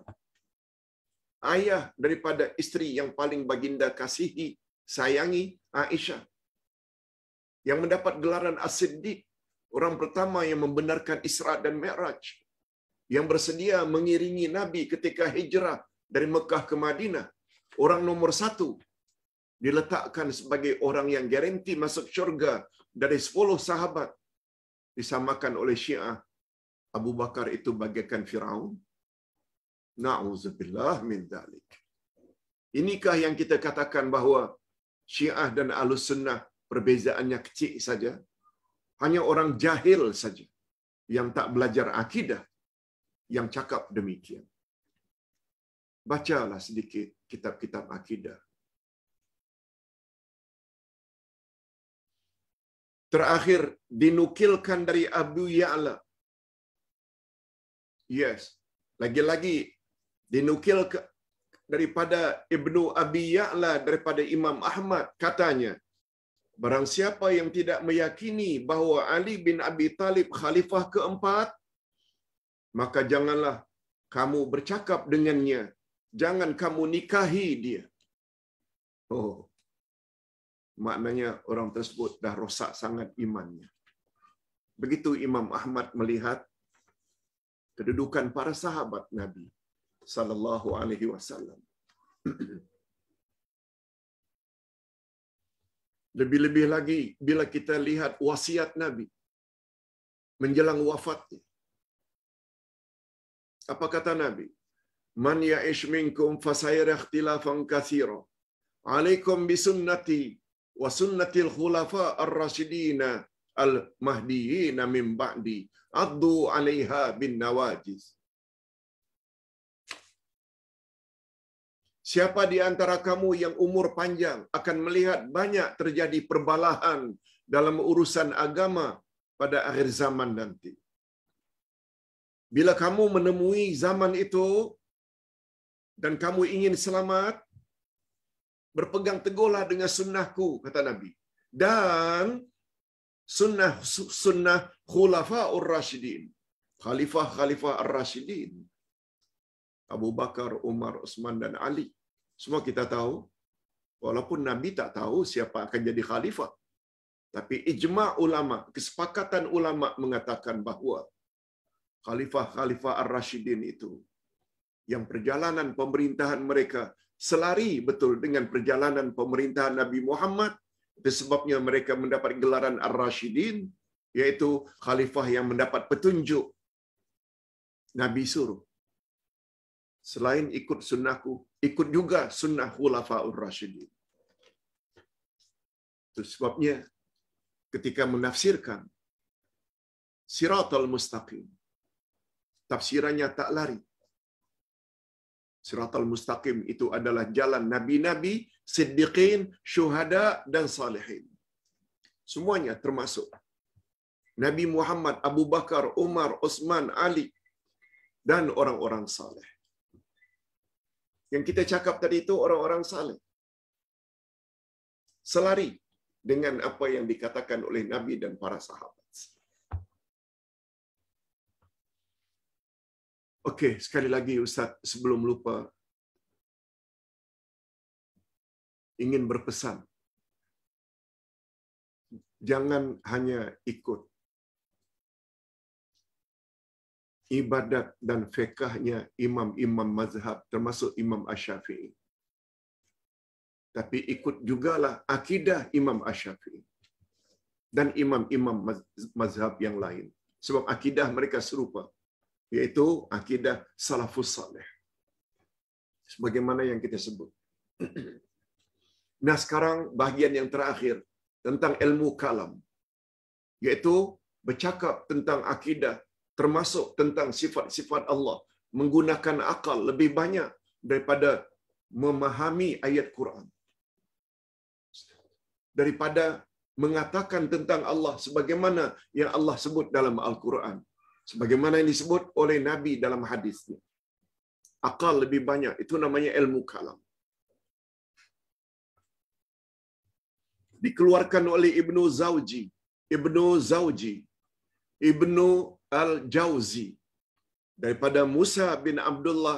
Ayah daripada istri yang paling baginda kasihi, sayangi Aisyah. Yang mendapat gelaran As-Siddiq, orang pertama yang membenarkan Isra dan Mi'raj. Yang bersedia mengiringi Nabi ketika hijrah dari Mekah ke Madinah orang nomor satu diletakkan sebagai orang yang garanti masuk syurga dari 10 sahabat disamakan oleh Syiah Abu Bakar itu bagaikan Firaun. Nauzubillah min dalik. Inikah yang kita katakan bahawa Syiah dan Ahlus Sunnah perbezaannya kecil saja? Hanya orang jahil saja yang tak belajar akidah yang cakap demikian. bacalah sedikit kitab-kitab akidah. Terakhir dinukilkan dari Abu Ya'la. Yes, lagi-lagi dinukil daripada Ibnu Abi Ya'la daripada Imam Ahmad katanya barang siapa yang tidak meyakini bahwa Ali bin Abi Talib khalifah keempat maka janganlah kamu bercakap dengannya Jangan kamu nikahi dia. Oh, maknanya orang tersebut dah rosak sangat imannya. Begitu Imam Ahmad melihat kedudukan para sahabat Nabi sallallahu alaihi wasallam. Lebih-lebih lagi bila kita lihat wasiat Nabi menjelang wafatnya. Apa kata Nabi? Man ya'ish minkum fasayara ikhtilafan katsira. Alaikum bisunnati wa sunnatil khulafa ar rasidina al-mahdiyina min ba'di. Addu 'alaiha bin nawajiz. Siapa di antara kamu yang umur panjang akan melihat banyak terjadi perbalahan dalam urusan agama pada akhir zaman nanti. Bila kamu menemui zaman itu, dan kamu ingin selamat, berpegang teguhlah dengan sunnahku, kata Nabi. Dan sunnah sunnah khulafaur rasyidin. Khalifah-khalifah ar-rasyidin. Abu Bakar, Umar, Utsman dan Ali. Semua kita tahu. Walaupun Nabi tak tahu siapa akan jadi khalifah. Tapi ijma ulama, kesepakatan ulama mengatakan bahwa khalifah-khalifah ar-rasyidin itu yang perjalanan pemerintahan mereka selari betul dengan perjalanan pemerintahan Nabi Muhammad. Itu sebabnya mereka mendapat gelaran Ar-Rashidin, yaitu khalifah yang mendapat petunjuk. Nabi suruh. Selain ikut sunnahku, ikut juga sunnah khulafaur Rashidin. Itu sebabnya ketika menafsirkan Siratul mustaqim, tafsirannya tak lari Siratul Mustaqim itu adalah jalan nabi-nabi, siddiqin, syuhada dan salihin. Semuanya termasuk Nabi Muhammad, Abu Bakar, Umar, Osman, Ali dan orang-orang saleh. Yang kita cakap tadi itu orang-orang saleh. Selari dengan apa yang dikatakan oleh Nabi dan para sahabat. Okey, sekali lagi Ustaz sebelum lupa ingin berpesan. Jangan hanya ikut ibadat dan fekahnya imam-imam mazhab termasuk imam Ash-Syafi'i. Tapi ikut jugalah akidah imam Ash-Syafi'i dan imam-imam mazhab yang lain. Sebab akidah mereka serupa yaitu akidah salafus saleh. Sebagaimana yang kita sebut. Nah, sekarang bahagian yang terakhir tentang ilmu kalam yaitu bercakap tentang akidah termasuk tentang sifat-sifat Allah menggunakan akal lebih banyak daripada memahami ayat Quran daripada mengatakan tentang Allah sebagaimana yang Allah sebut dalam Al-Quran Sebagaimana yang disebut oleh Nabi dalam hadisnya. Akal lebih banyak, itu namanya ilmu kalam. Dikeluarkan oleh Ibnu Zawji. Ibnu Zawji. Ibnu Al-Jauzi. Daripada Musa bin Abdullah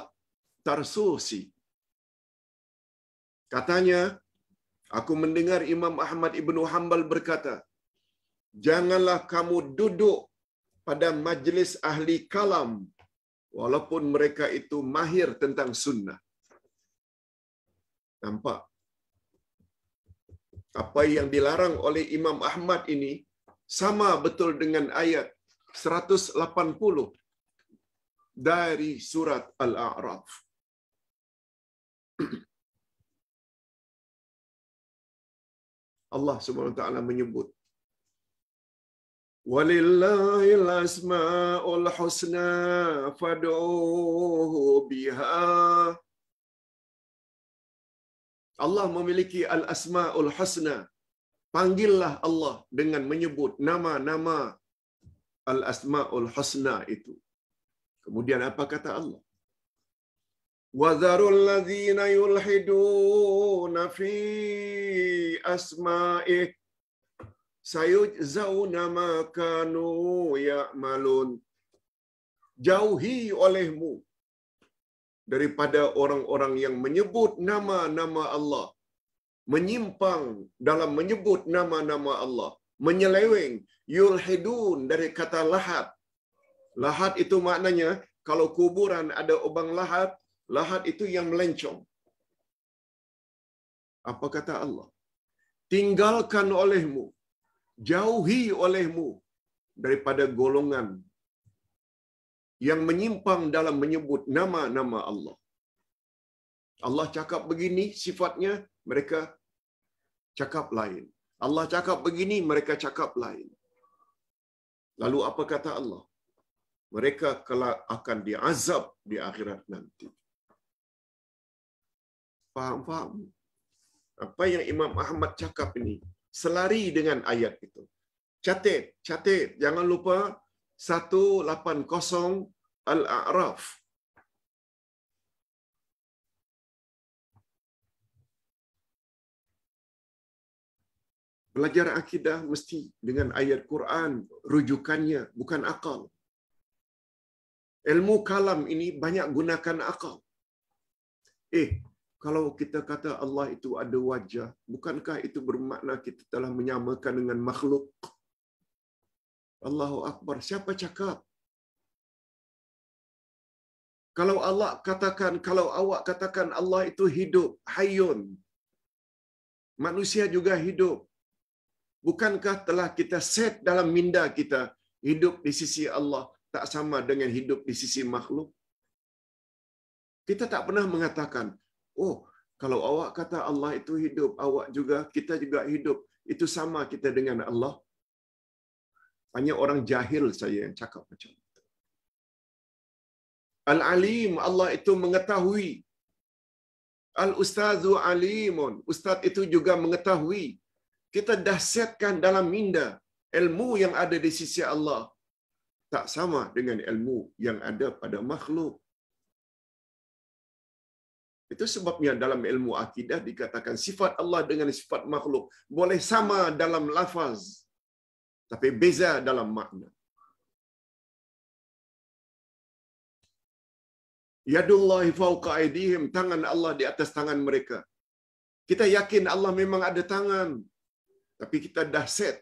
Tarsusi. Katanya, aku mendengar Imam Ahmad ibnu Hambal berkata, janganlah kamu duduk pada majlis ahli kalam walaupun mereka itu mahir tentang sunnah. Nampak? Apa yang dilarang oleh Imam Ahmad ini sama betul dengan ayat 180 dari surat Al-A'raf. Allah Subhanahu wa taala menyebut Walillahil asma'ul husna fad'uhu biha. Allah memiliki al-asma'ul husna. Panggillah Allah dengan menyebut nama-nama al-asma'ul husna itu. Kemudian apa kata Allah? وَذَرُوا الَّذِينَ يُلْحِدُونَ فِي أَسْمَائِهِ zau nama kanu ya malun jauhi olehmu daripada orang-orang yang menyebut nama-nama Allah menyimpang dalam menyebut nama-nama Allah menyeleweng yulhidun dari kata lahat lahat itu maknanya kalau kuburan ada obang lahat lahat itu yang melencong apa kata Allah tinggalkan olehmu jauhi olehmu daripada golongan yang menyimpang dalam menyebut nama-nama Allah. Allah cakap begini, sifatnya mereka cakap lain. Allah cakap begini, mereka cakap lain. Lalu apa kata Allah? Mereka kelak akan diazab di akhirat nanti. Faham-faham? Apa yang Imam Ahmad cakap ini selari dengan ayat itu. Catat, catat. Jangan lupa 180 Al-A'raf. Belajar akidah mesti dengan ayat Quran, rujukannya bukan akal. Ilmu kalam ini banyak gunakan akal. Eh, kalau kita kata Allah itu ada wajah, bukankah itu bermakna kita telah menyamakan dengan makhluk? Allahu Akbar, siapa cakap? Kalau Allah katakan, kalau awak katakan Allah itu hidup, hayun. Manusia juga hidup. Bukankah telah kita set dalam minda kita, hidup di sisi Allah tak sama dengan hidup di sisi makhluk? Kita tak pernah mengatakan, Oh, kalau awak kata Allah itu hidup, awak juga, kita juga hidup. Itu sama kita dengan Allah. Hanya orang jahil saya yang cakap macam itu. Al-alim, Allah itu mengetahui. Al-ustazu alimun, ustaz itu juga mengetahui. Kita dahsyatkan dalam minda ilmu yang ada di sisi Allah. Tak sama dengan ilmu yang ada pada makhluk. Itu sebabnya dalam ilmu akidah dikatakan sifat Allah dengan sifat makhluk boleh sama dalam lafaz tapi beza dalam makna. Yadullahi fawqa aidihim, tangan Allah di atas tangan mereka. Kita yakin Allah memang ada tangan. Tapi kita dah set.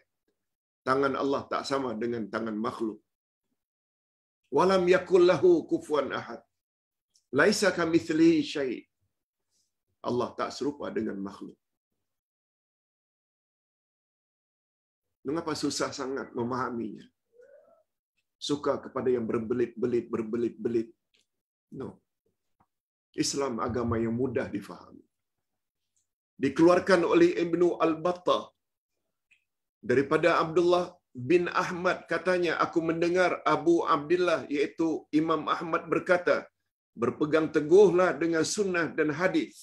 Tangan Allah tak sama dengan tangan makhluk. Walam yakullahu kufuan ahad. Laisa kamithlihi syait. Allah tak serupa dengan makhluk. Mengapa susah sangat memahaminya? Suka kepada yang berbelit-belit, berbelit-belit. No. Islam agama yang mudah difahami. Dikeluarkan oleh Ibnu Al-Batta daripada Abdullah bin Ahmad katanya, aku mendengar Abu Abdullah iaitu Imam Ahmad berkata, berpegang teguhlah dengan sunnah dan hadis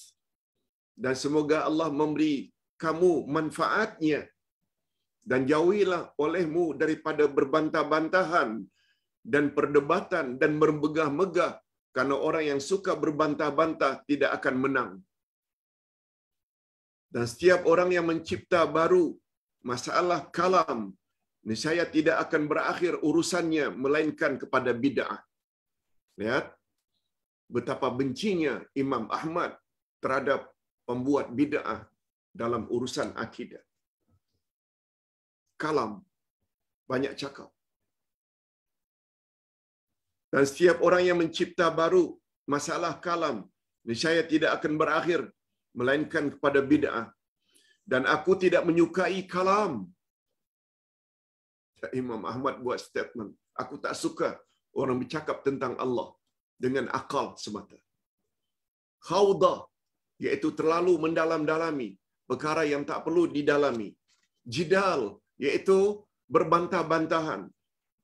dan semoga Allah memberi kamu manfaatnya dan jauhilah olehmu daripada berbantah-bantahan dan perdebatan dan bermegah megah karena orang yang suka berbantah-bantah tidak akan menang. Dan setiap orang yang mencipta baru masalah kalam niscaya tidak akan berakhir urusannya melainkan kepada bid'ah. Lihat betapa bencinya Imam Ahmad terhadap pembuat bid'ah dalam urusan akidah. Kalam banyak cakap. Dan setiap orang yang mencipta baru masalah kalam, niscaya tidak akan berakhir melainkan kepada bid'ah. Dan aku tidak menyukai kalam. Imam Ahmad buat statement, aku tak suka orang bercakap tentang Allah dengan akal semata. Khawda. Yaitu terlalu mendalam-dalami perkara yang tak perlu didalami. Jidal, yaitu berbantah-bantahan.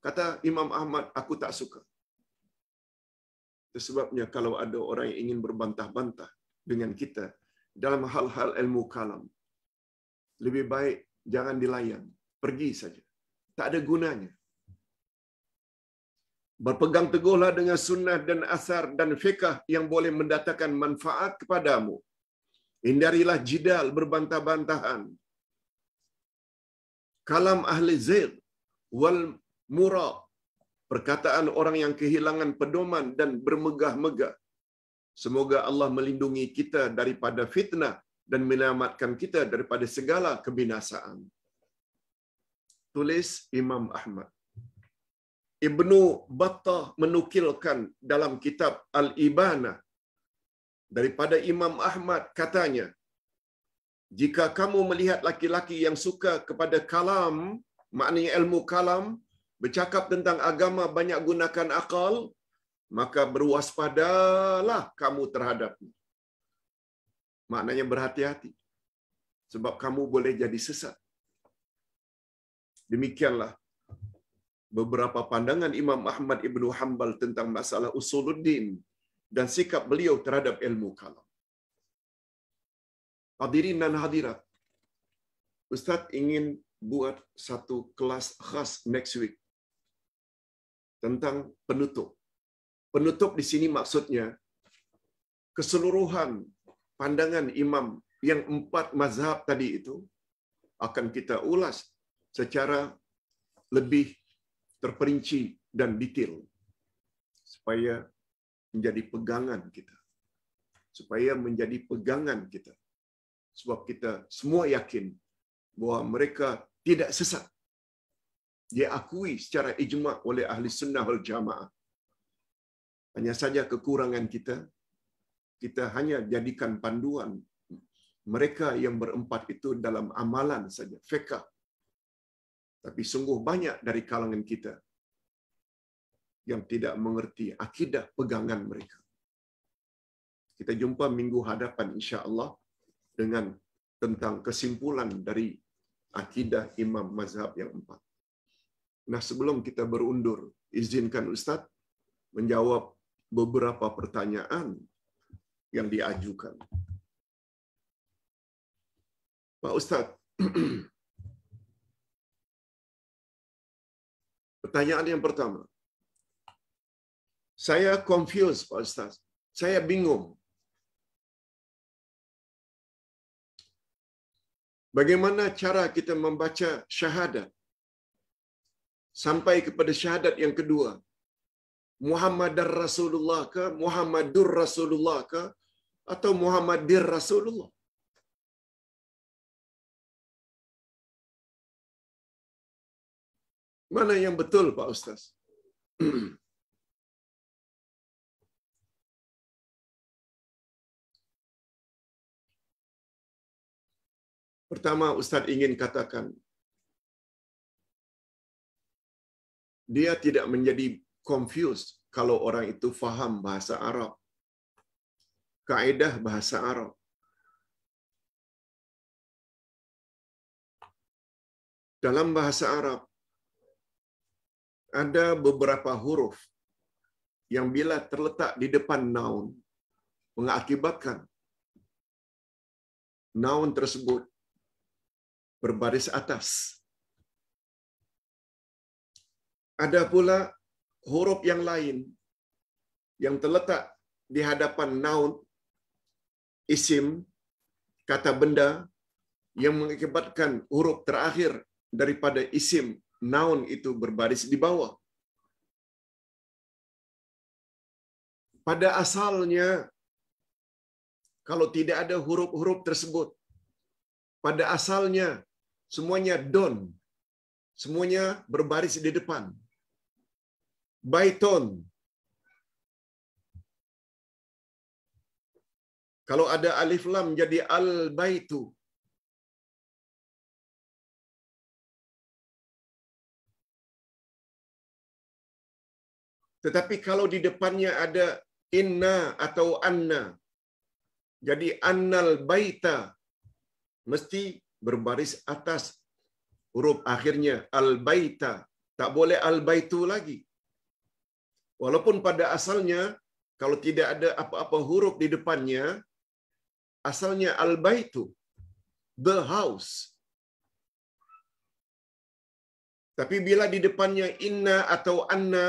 Kata Imam Ahmad, aku tak suka. Sebabnya kalau ada orang yang ingin berbantah-bantah dengan kita dalam hal-hal ilmu kalam, lebih baik jangan dilayan, pergi saja. Tak ada gunanya. Berpegang teguhlah dengan sunnah dan asar dan fiqah yang boleh mendatangkan manfaat kepadamu. Hindarilah jidal berbantah-bantahan. Kalam ahli zir wal mura. Perkataan orang yang kehilangan pedoman dan bermegah-megah. Semoga Allah melindungi kita daripada fitnah dan menyelamatkan kita daripada segala kebinasaan. Tulis Imam Ahmad. Ibnu Battah menukilkan dalam kitab Al-Ibana daripada Imam Ahmad katanya, jika kamu melihat laki-laki yang suka kepada kalam, maknanya ilmu kalam, bercakap tentang agama banyak gunakan akal, maka berwaspadalah kamu terhadapnya. Maknanya berhati-hati. Sebab kamu boleh jadi sesat. Demikianlah beberapa pandangan Imam Ahmad Ibnu Hambal tentang masalah usuluddin dan sikap beliau terhadap ilmu kalam. Hadirin dan hadirat, Ustadz ingin buat satu kelas khas next week tentang penutup. Penutup di sini maksudnya keseluruhan pandangan imam yang empat mazhab tadi itu akan kita ulas secara lebih terperinci dan detail supaya menjadi pegangan kita supaya menjadi pegangan kita sebab kita semua yakin bahawa mereka tidak sesat dia akui secara ijma oleh ahli sunnah wal jamaah hanya saja kekurangan kita kita hanya jadikan panduan mereka yang berempat itu dalam amalan saja fiqh Tapi sungguh banyak dari kalangan kita yang tidak mengerti akidah pegangan mereka. Kita jumpa minggu hadapan insya-Allah dengan tentang kesimpulan dari akidah imam mazhab yang empat. Nah, sebelum kita berundur, izinkan Ustaz menjawab beberapa pertanyaan yang diajukan. Pak Ustadz, Pertanyaan yang pertama. Saya confused, Pak Ustaz. Saya bingung. Bagaimana cara kita membaca syahadat sampai kepada syahadat yang kedua? Muhammad Rasulullah ke? Muhammadur Rasulullah ke? Atau Muhammadir Rasulullah? Mana yang betul Pak Ustaz? Pertama Ustadz ingin katakan, dia tidak menjadi confused kalau orang itu faham bahasa Arab. Kaedah bahasa Arab. Dalam bahasa Arab, ada beberapa huruf yang bila terletak di depan noun mengakibatkan noun tersebut berbaris atas. Ada pula huruf yang lain yang terletak di hadapan noun, isim, kata benda yang mengakibatkan huruf terakhir daripada isim noun itu berbaris di bawah. Pada asalnya, kalau tidak ada huruf-huruf tersebut, pada asalnya semuanya don, semuanya berbaris di depan. Baiton. Kalau ada alif lam jadi al baitu. Tetapi kalau di depannya ada inna atau anna, jadi annal baita mesti berbaris atas huruf akhirnya al baita. Tak boleh al baitu lagi. Walaupun pada asalnya kalau tidak ada apa-apa huruf di depannya, asalnya al baitu, the house. Tapi bila di depannya inna atau anna,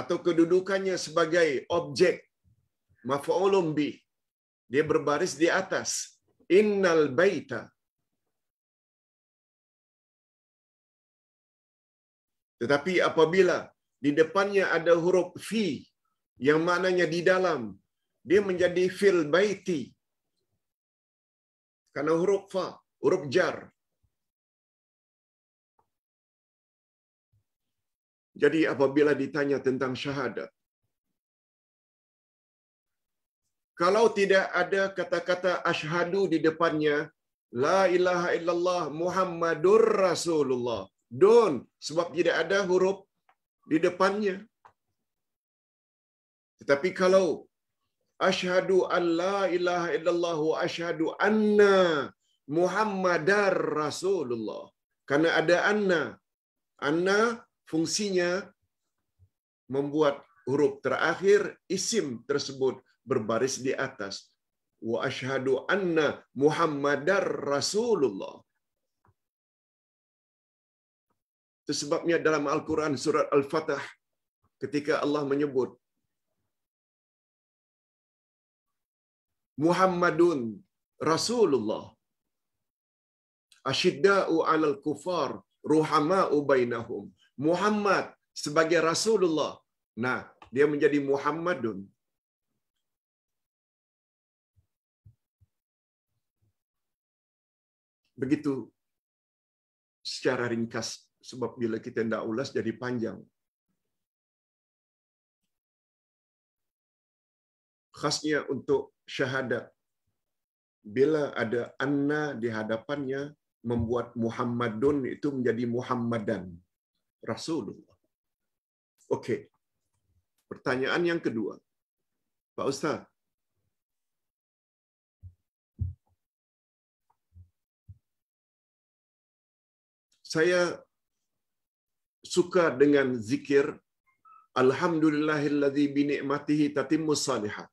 atau kedudukannya sebagai objek maf'ulun bi dia berbaris di atas innal baita tetapi apabila di depannya ada huruf fi yang maknanya di dalam dia menjadi fil baiti karena huruf fa huruf jar Jadi apabila ditanya tentang syahadat, kalau tidak ada kata-kata ashadu di depannya, la ilaha illallah Muhammadur Rasulullah. Don, sebab tidak ada huruf di depannya. Tetapi kalau ashadu an la ilaha illallah wa ashadu anna Muhammadar Rasulullah. Karena ada anna. Anna fungsinya membuat huruf terakhir isim tersebut berbaris di atas. Wa ashadu anna Muhammadar Rasulullah. sebabnya dalam Al-Quran surat Al-Fatah ketika Allah menyebut Muhammadun Rasulullah asyidda'u 'alal kufar ruhama'u bainahum Muhammad sebagai Rasulullah. Nah, dia menjadi Muhammadun. Begitu secara ringkas, sebab bila kita tidak ulas jadi panjang. Khasnya untuk syahadat, bila ada anna di hadapannya, membuat Muhammadun itu menjadi Muhammadan. Rasulullah. Oke. Pertanyaan yang kedua. Pak Ustaz, saya suka dengan zikir Alhamdulillahilladzi binikmatihi tatimmus salihat.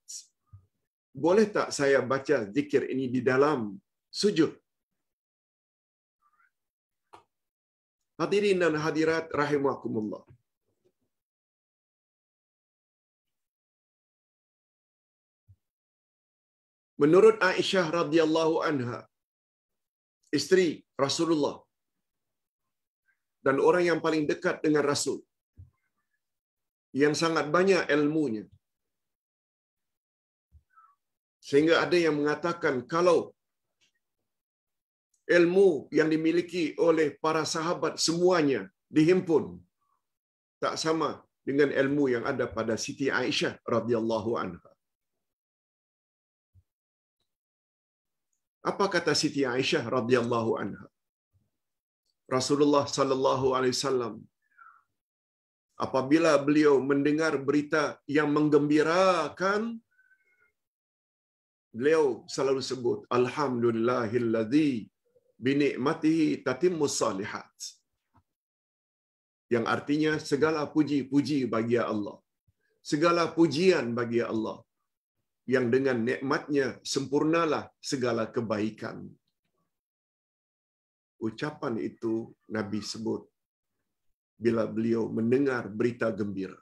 Boleh tak saya baca zikir ini di dalam sujud? Hadirin dan hadirat rahimakumullah. Menurut Aisyah radhiyallahu anha, istri Rasulullah dan orang yang paling dekat dengan Rasul, yang sangat banyak ilmunya. Sehingga ada yang mengatakan kalau ilmu yang dimiliki oleh para sahabat semuanya dihimpun tak sama dengan ilmu yang ada pada Siti Aisyah radhiyallahu anha. Apa kata Siti Aisyah radhiyallahu anha? Rasulullah sallallahu alaihi wasallam apabila beliau mendengar berita yang menggembirakan beliau selalu sebut alhamdulillahilladzi binikmatih tatimmu salihat. Yang artinya segala puji-puji bagi Allah. Segala pujian bagi Allah. Yang dengan nikmatnya sempurnalah segala kebaikan. Ucapan itu Nabi sebut bila beliau mendengar berita gembira.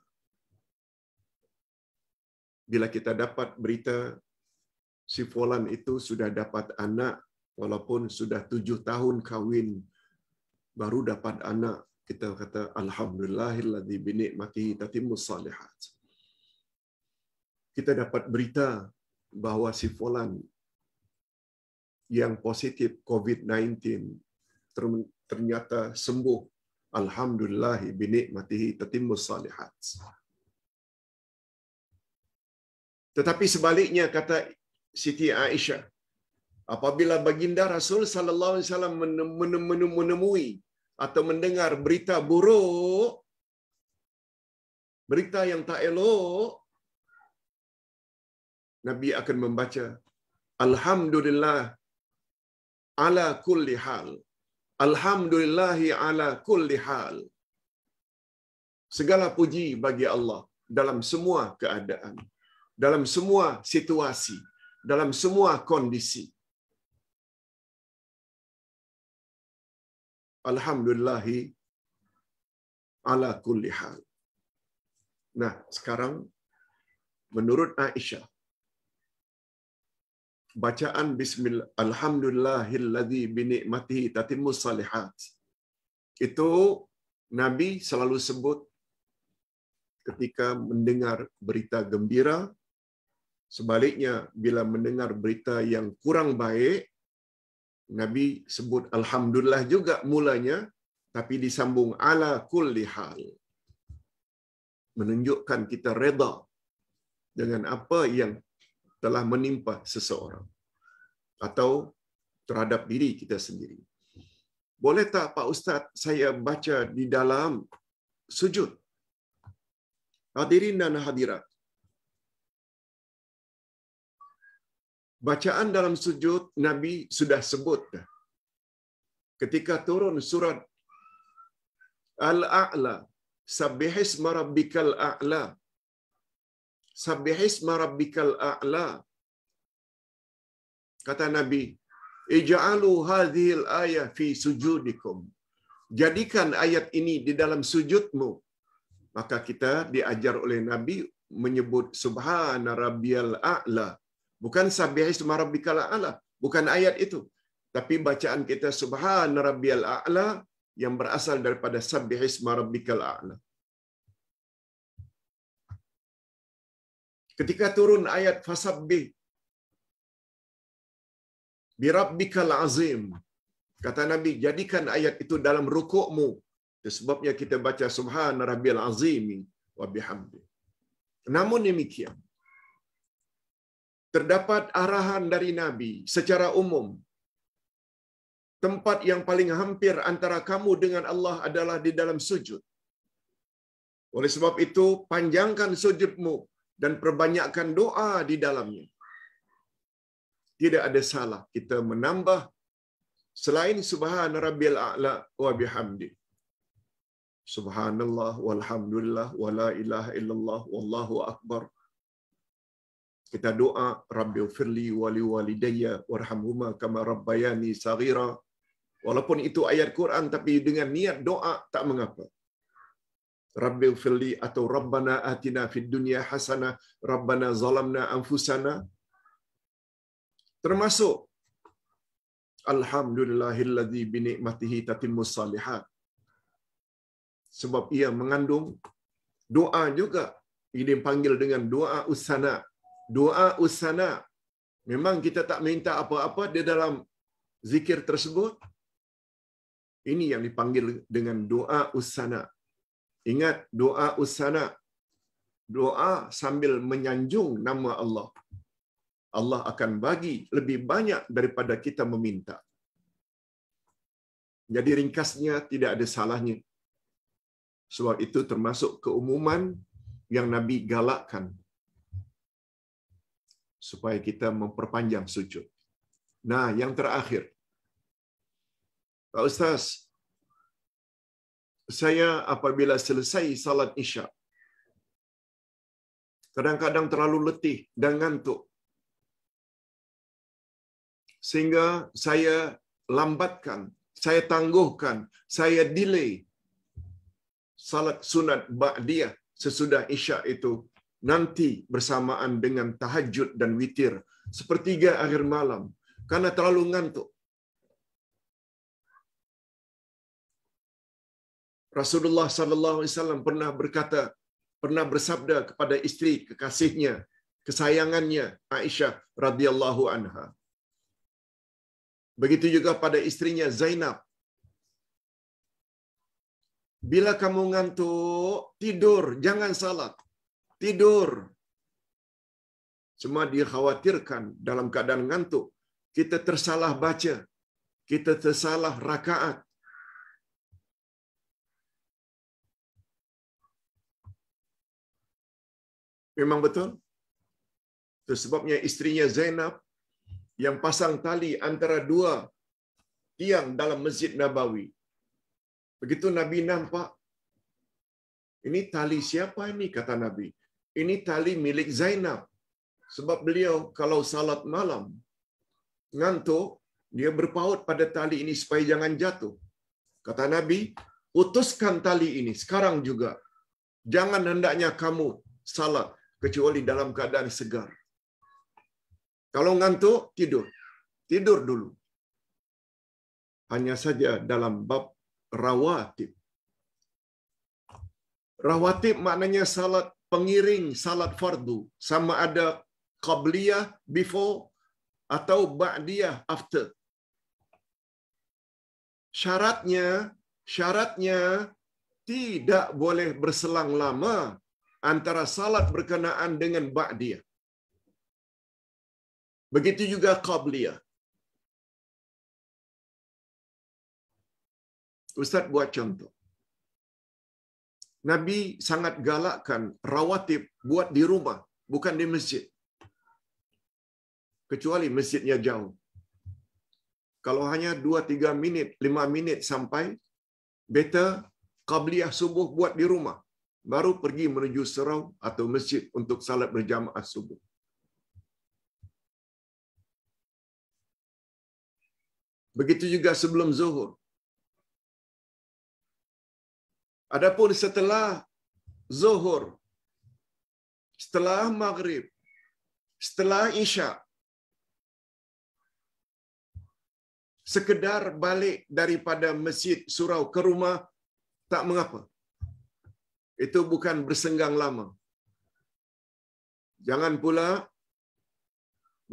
Bila kita dapat berita si Fulan itu sudah dapat anak walaupun sudah tujuh tahun kawin baru dapat anak kita kata alhamdulillahilladzi bi tapi tatimmus salihat kita dapat berita bahwa si Fulan yang positif COVID-19 ternyata sembuh alhamdulillah bi tapi tatimmus salihat tetapi sebaliknya kata Siti Aisyah apabila baginda Rasul sallallahu alaihi wasallam menemui atau mendengar berita buruk berita yang tak elok Nabi akan membaca alhamdulillah ala kulli hal alhamdulillahi ala kulli hal segala puji bagi Allah dalam semua keadaan dalam semua situasi dalam semua kondisi Alhamdulillahi ala kulli hal. Nah, sekarang menurut Aisyah, bacaan bismillah alhamdulillahillazi bi ni'matihi tatimmu salihat. Itu Nabi selalu sebut ketika mendengar berita gembira. Sebaliknya, bila mendengar berita yang kurang baik, Nabi sebut alhamdulillah juga mulanya tapi disambung ala kulli hal menunjukkan kita reda dengan apa yang telah menimpa seseorang atau terhadap diri kita sendiri. Boleh tak Pak Ustaz saya baca di dalam sujud? Hadirin dan hadirat, Bacaan dalam sujud Nabi sudah sebut ketika turun surat Al-A'la Sabbihis marabbikal a'la Sabbihis marabbikal a'la Kata Nabi Ija'alu hadhil ayah fi sujudikum Jadikan ayat ini di dalam sujudmu Maka kita diajar oleh Nabi menyebut Subhana Rabbiyal A'la Bukan sabihis marabbika la'ala. Bukan ayat itu. Tapi bacaan kita subhan rabbiyal a'la yang berasal daripada sabihis marabbika la'ala. Ketika turun ayat fasabbi birabbikal azim kata nabi jadikan ayat itu dalam rukukmu sebabnya kita baca subhan rabbiyal azim wa bihamdi namun demikian terdapat arahan dari Nabi secara umum. Tempat yang paling hampir antara kamu dengan Allah adalah di dalam sujud. Oleh sebab itu, panjangkan sujudmu dan perbanyakkan doa di dalamnya. Tidak ada salah kita menambah selain subhana rabbil a'la wa bihamdi. Subhanallah walhamdulillah wa ilaha illallah wallahu akbar. kita doa rabbi firli wali walidayya warhamhuma kama rabbayani saghira walaupun itu ayat Quran tapi dengan niat doa tak mengapa rabbi firli atau rabbana atina fid dunya hasana rabbana zalamna anfusana termasuk alhamdulillahilladzi bi ni'matihi tatimmu salihat sebab ia mengandung doa juga ini panggil dengan doa usana doa usana memang kita tak minta apa-apa di dalam zikir tersebut ini yang dipanggil dengan doa usana ingat doa usana doa sambil menyanjung nama Allah Allah akan bagi lebih banyak daripada kita meminta jadi ringkasnya tidak ada salahnya sebab itu termasuk keumuman yang nabi galakkan supaya kita memperpanjang sujud. Nah, yang terakhir. Pak Ustaz, saya apabila selesai salat Isya, kadang-kadang terlalu letih dan ngantuk. Sehingga saya lambatkan, saya tangguhkan, saya delay salat sunat ba'diyah sesudah Isya itu nanti bersamaan dengan tahajud dan witir sepertiga akhir malam karena terlalu ngantuk. Rasulullah sallallahu alaihi wasallam pernah berkata, pernah bersabda kepada istri kekasihnya, kesayangannya Aisyah radhiyallahu anha. Begitu juga pada istrinya Zainab. Bila kamu ngantuk, tidur, jangan salat tidur. Semua dikhawatirkan dalam keadaan ngantuk. Kita tersalah baca. Kita tersalah rakaat. Memang betul? Itu sebabnya istrinya Zainab yang pasang tali antara dua tiang dalam Masjid Nabawi. Begitu Nabi nampak, ini tali siapa ini kata Nabi? Ini tali milik Zainab. Sebab beliau kalau salat malam, ngantuk, dia berpaut pada tali ini supaya jangan jatuh. Kata Nabi, putuskan tali ini sekarang juga. Jangan hendaknya kamu salat kecuali dalam keadaan segar. Kalau ngantuk, tidur. Tidur dulu. Hanya saja dalam bab rawatib. Rawatib maknanya salat pengiring salat fardu sama ada qabliyah before atau ba'diyah after. Syaratnya syaratnya tidak boleh berselang lama antara salat berkenaan dengan ba'diyah. Begitu juga qabliyah. Ustaz buat contoh. Nabi sangat galakkan rawatib buat di rumah, bukan di masjid. Kecuali masjidnya jauh. Kalau hanya 2-3 minit, 5 minit sampai, better qabliyah subuh buat di rumah. Baru pergi menuju serau atau masjid untuk salat berjamaah subuh. Begitu juga sebelum zuhur. Adapun setelah zuhur, setelah maghrib, setelah isya, sekedar balik daripada masjid surau ke rumah, tak mengapa. Itu bukan bersenggang lama. Jangan pula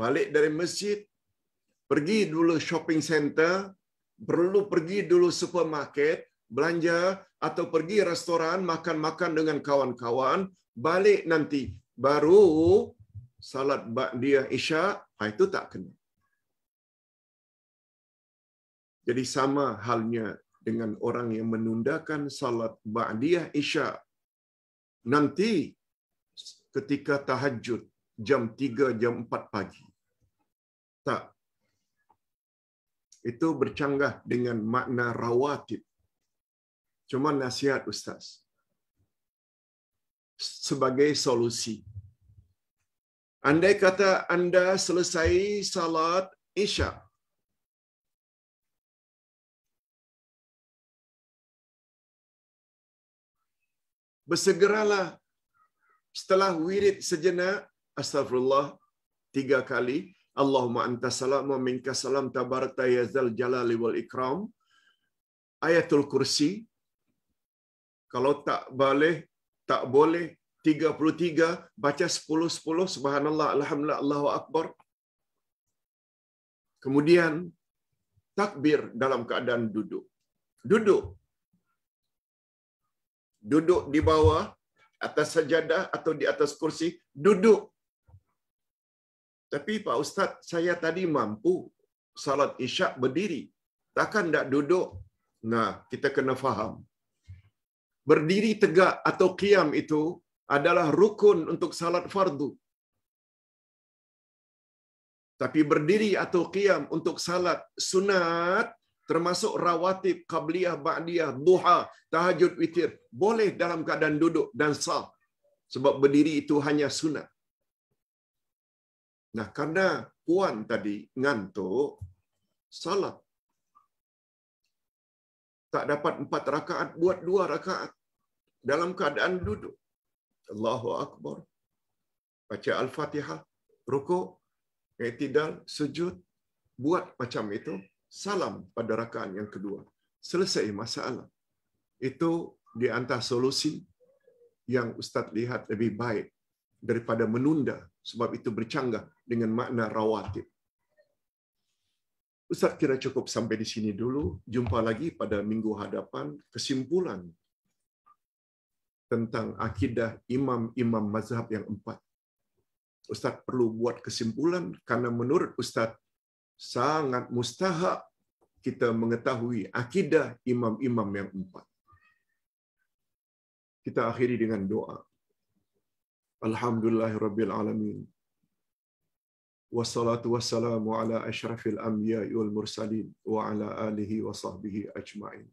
balik dari masjid, pergi dulu shopping center, perlu pergi dulu supermarket, belanja atau pergi restoran makan-makan dengan kawan-kawan, balik nanti baru salat dia Isya, itu tak kena. Jadi sama halnya dengan orang yang menundakan salat ba'diyah Isya. Nanti ketika tahajud jam 3 jam 4 pagi. Tak. Itu bercanggah dengan makna rawatib Cuma nasihat Ustaz. Sebagai solusi. Andai kata Anda selesai salat Isya. Bersegeralah setelah wirid sejenak, astagfirullah, tiga kali, Allahumma anta salam wa minka salam tabarata ya zal jalali wal ikram. Ayatul kursi kalau tak boleh tak boleh 33 baca 10 10 subhanallah alhamdulillah Allahu akbar kemudian takbir dalam keadaan duduk duduk duduk di bawah atas sajadah atau di atas kursi duduk tapi Pak Ustaz saya tadi mampu salat isyak berdiri takkan tak duduk nah kita kena faham Berdiri tegak atau qiyam itu adalah rukun untuk salat fardu. Tapi berdiri atau qiyam untuk salat sunat termasuk rawatib, qabliyah, ba'diyah, duha, tahajud, witir. Boleh dalam keadaan duduk dan sah. Sebab berdiri itu hanya sunat. Nah, karena puan tadi ngantuk, salat. Tak dapat empat rakaat, buat dua rakaat dalam keadaan duduk. Allahu Akbar. Baca Al-Fatihah, ruku, i'tidal, sujud, buat macam itu, salam pada rakaat yang kedua. Selesai masalah. Itu di antara solusi yang Ustadz lihat lebih baik daripada menunda sebab itu bercanggah dengan makna rawatib. Ustaz kira cukup sampai di sini dulu. Jumpa lagi pada minggu hadapan kesimpulan tentang akidah imam-imam mazhab yang empat. Ustadz perlu buat kesimpulan karena menurut Ustadz sangat mustahak kita mengetahui akidah imam-imam yang empat. Kita akhiri dengan doa. Alhamdulillahirabbil alamin. Wassalatu wassalamu ala asyrafil anbiya'i wal mursalin wa ala alihi wa sahbihi ajmain.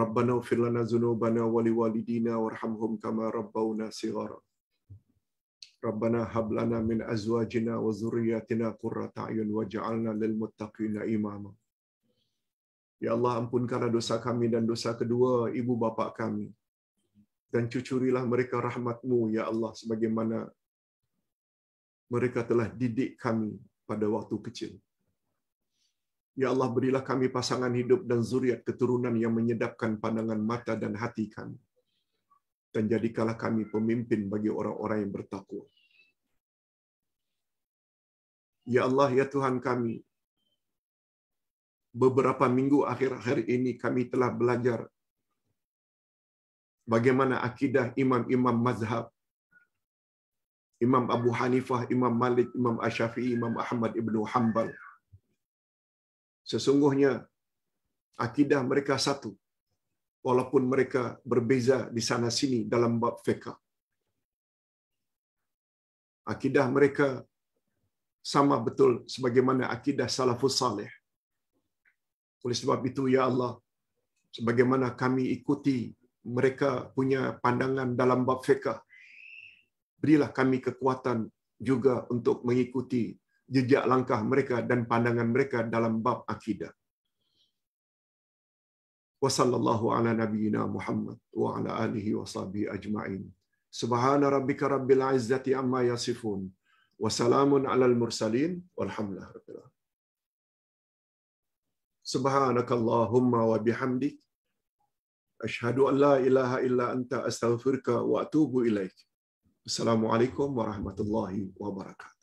ربنا اغفر لنا ذنوبنا ولوالدينا وارحمهم كما ربونا صغارا ربنا هب لنا من ازواجنا وذرياتنا قرة اعين lil muttaqina imama Ya Allah ampunkanlah dosa kami dan dosa kedua ibu bapa kami. Dan cucurilah mereka rahmatmu, Ya Allah, sebagaimana mereka telah didik kami pada waktu kecil. Ya Allah, berilah kami pasangan hidup dan zuriat keturunan yang menyedapkan pandangan mata dan hati kami. Dan jadikanlah kami pemimpin bagi orang-orang yang bertakwa. Ya Allah, ya Tuhan kami, beberapa minggu akhir-akhir ini kami telah belajar bagaimana akidah imam-imam mazhab. Imam Abu Hanifah, Imam Malik, Imam Asyafi'i, Imam Ahmad Ibn Hanbal. sesungguhnya akidah mereka satu walaupun mereka berbeza di sana sini dalam bab fiqh akidah mereka sama betul sebagaimana akidah salafus saleh oleh sebab itu ya Allah sebagaimana kami ikuti mereka punya pandangan dalam bab fiqh berilah kami kekuatan juga untuk mengikuti jejak langkah mereka dan pandangan mereka dalam bab akidah. Wassallallahu ala nabiyyina Muhammad wa ala alihi wa sahbihi ajma'in. Subhana rabbika rabbil izzati amma yasifun. Wassalamun ala al mursalin. Walhamdulillah rabbil alamin. Subhanakallahumma wa bihamdik. Ashhadu an la ilaha illa anta astaghfirka wa atubu ilaik. Assalamualaikum warahmatullahi wabarakatuh.